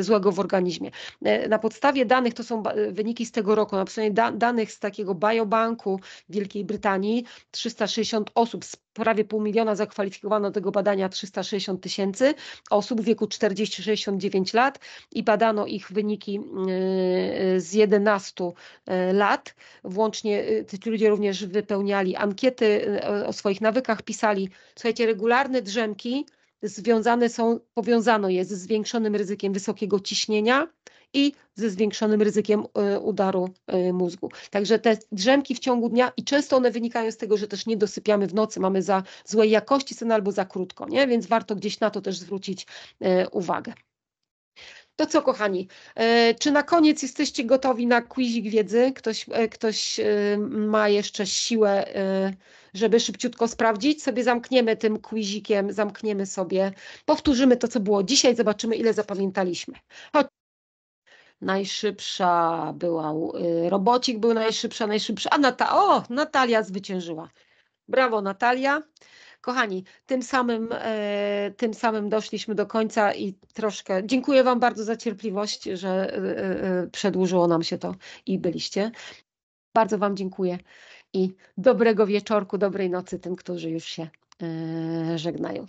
złego w organizmie. Na podstawie danych, to są wyniki z tego roku, na podstawie danych z takiego biobanku Wielkiej Brytanii, 360 osób z prawie pół miliona zakwalifikowano do tego badania 360 tysięcy osób w wieku 40-69 lat i badano ich wyniki z 11 lat. Włącznie ci ludzie również wypełniali ankiety o swoich nawykach, nawykach pisali, słuchajcie, regularne drzemki związane są, powiązano je ze zwiększonym ryzykiem wysokiego ciśnienia i ze zwiększonym ryzykiem e, udaru e, mózgu. Także te drzemki w ciągu dnia i często one wynikają z tego, że też nie dosypiamy w nocy, mamy za złej jakości sen albo za krótko, nie? więc warto gdzieś na to też zwrócić e, uwagę. To co, kochani, e, czy na koniec jesteście gotowi na quizik wiedzy? Ktoś, e, ktoś e, ma jeszcze siłę, żeby szybciutko sprawdzić? Sobie zamkniemy tym quizikiem, zamkniemy sobie, powtórzymy to, co było dzisiaj, zobaczymy, ile zapamiętaliśmy. Chodź. Najszybsza była, robocik był najszybsza, najszybsza, a Nata o, Natalia zwyciężyła. Brawo Natalia. Kochani, tym samym, e, tym samym doszliśmy do końca i troszkę dziękuję Wam bardzo za cierpliwość, że e, e, przedłużyło nam się to i byliście. Bardzo Wam dziękuję i dobrego wieczorku, dobrej nocy tym, którzy już się żegnają.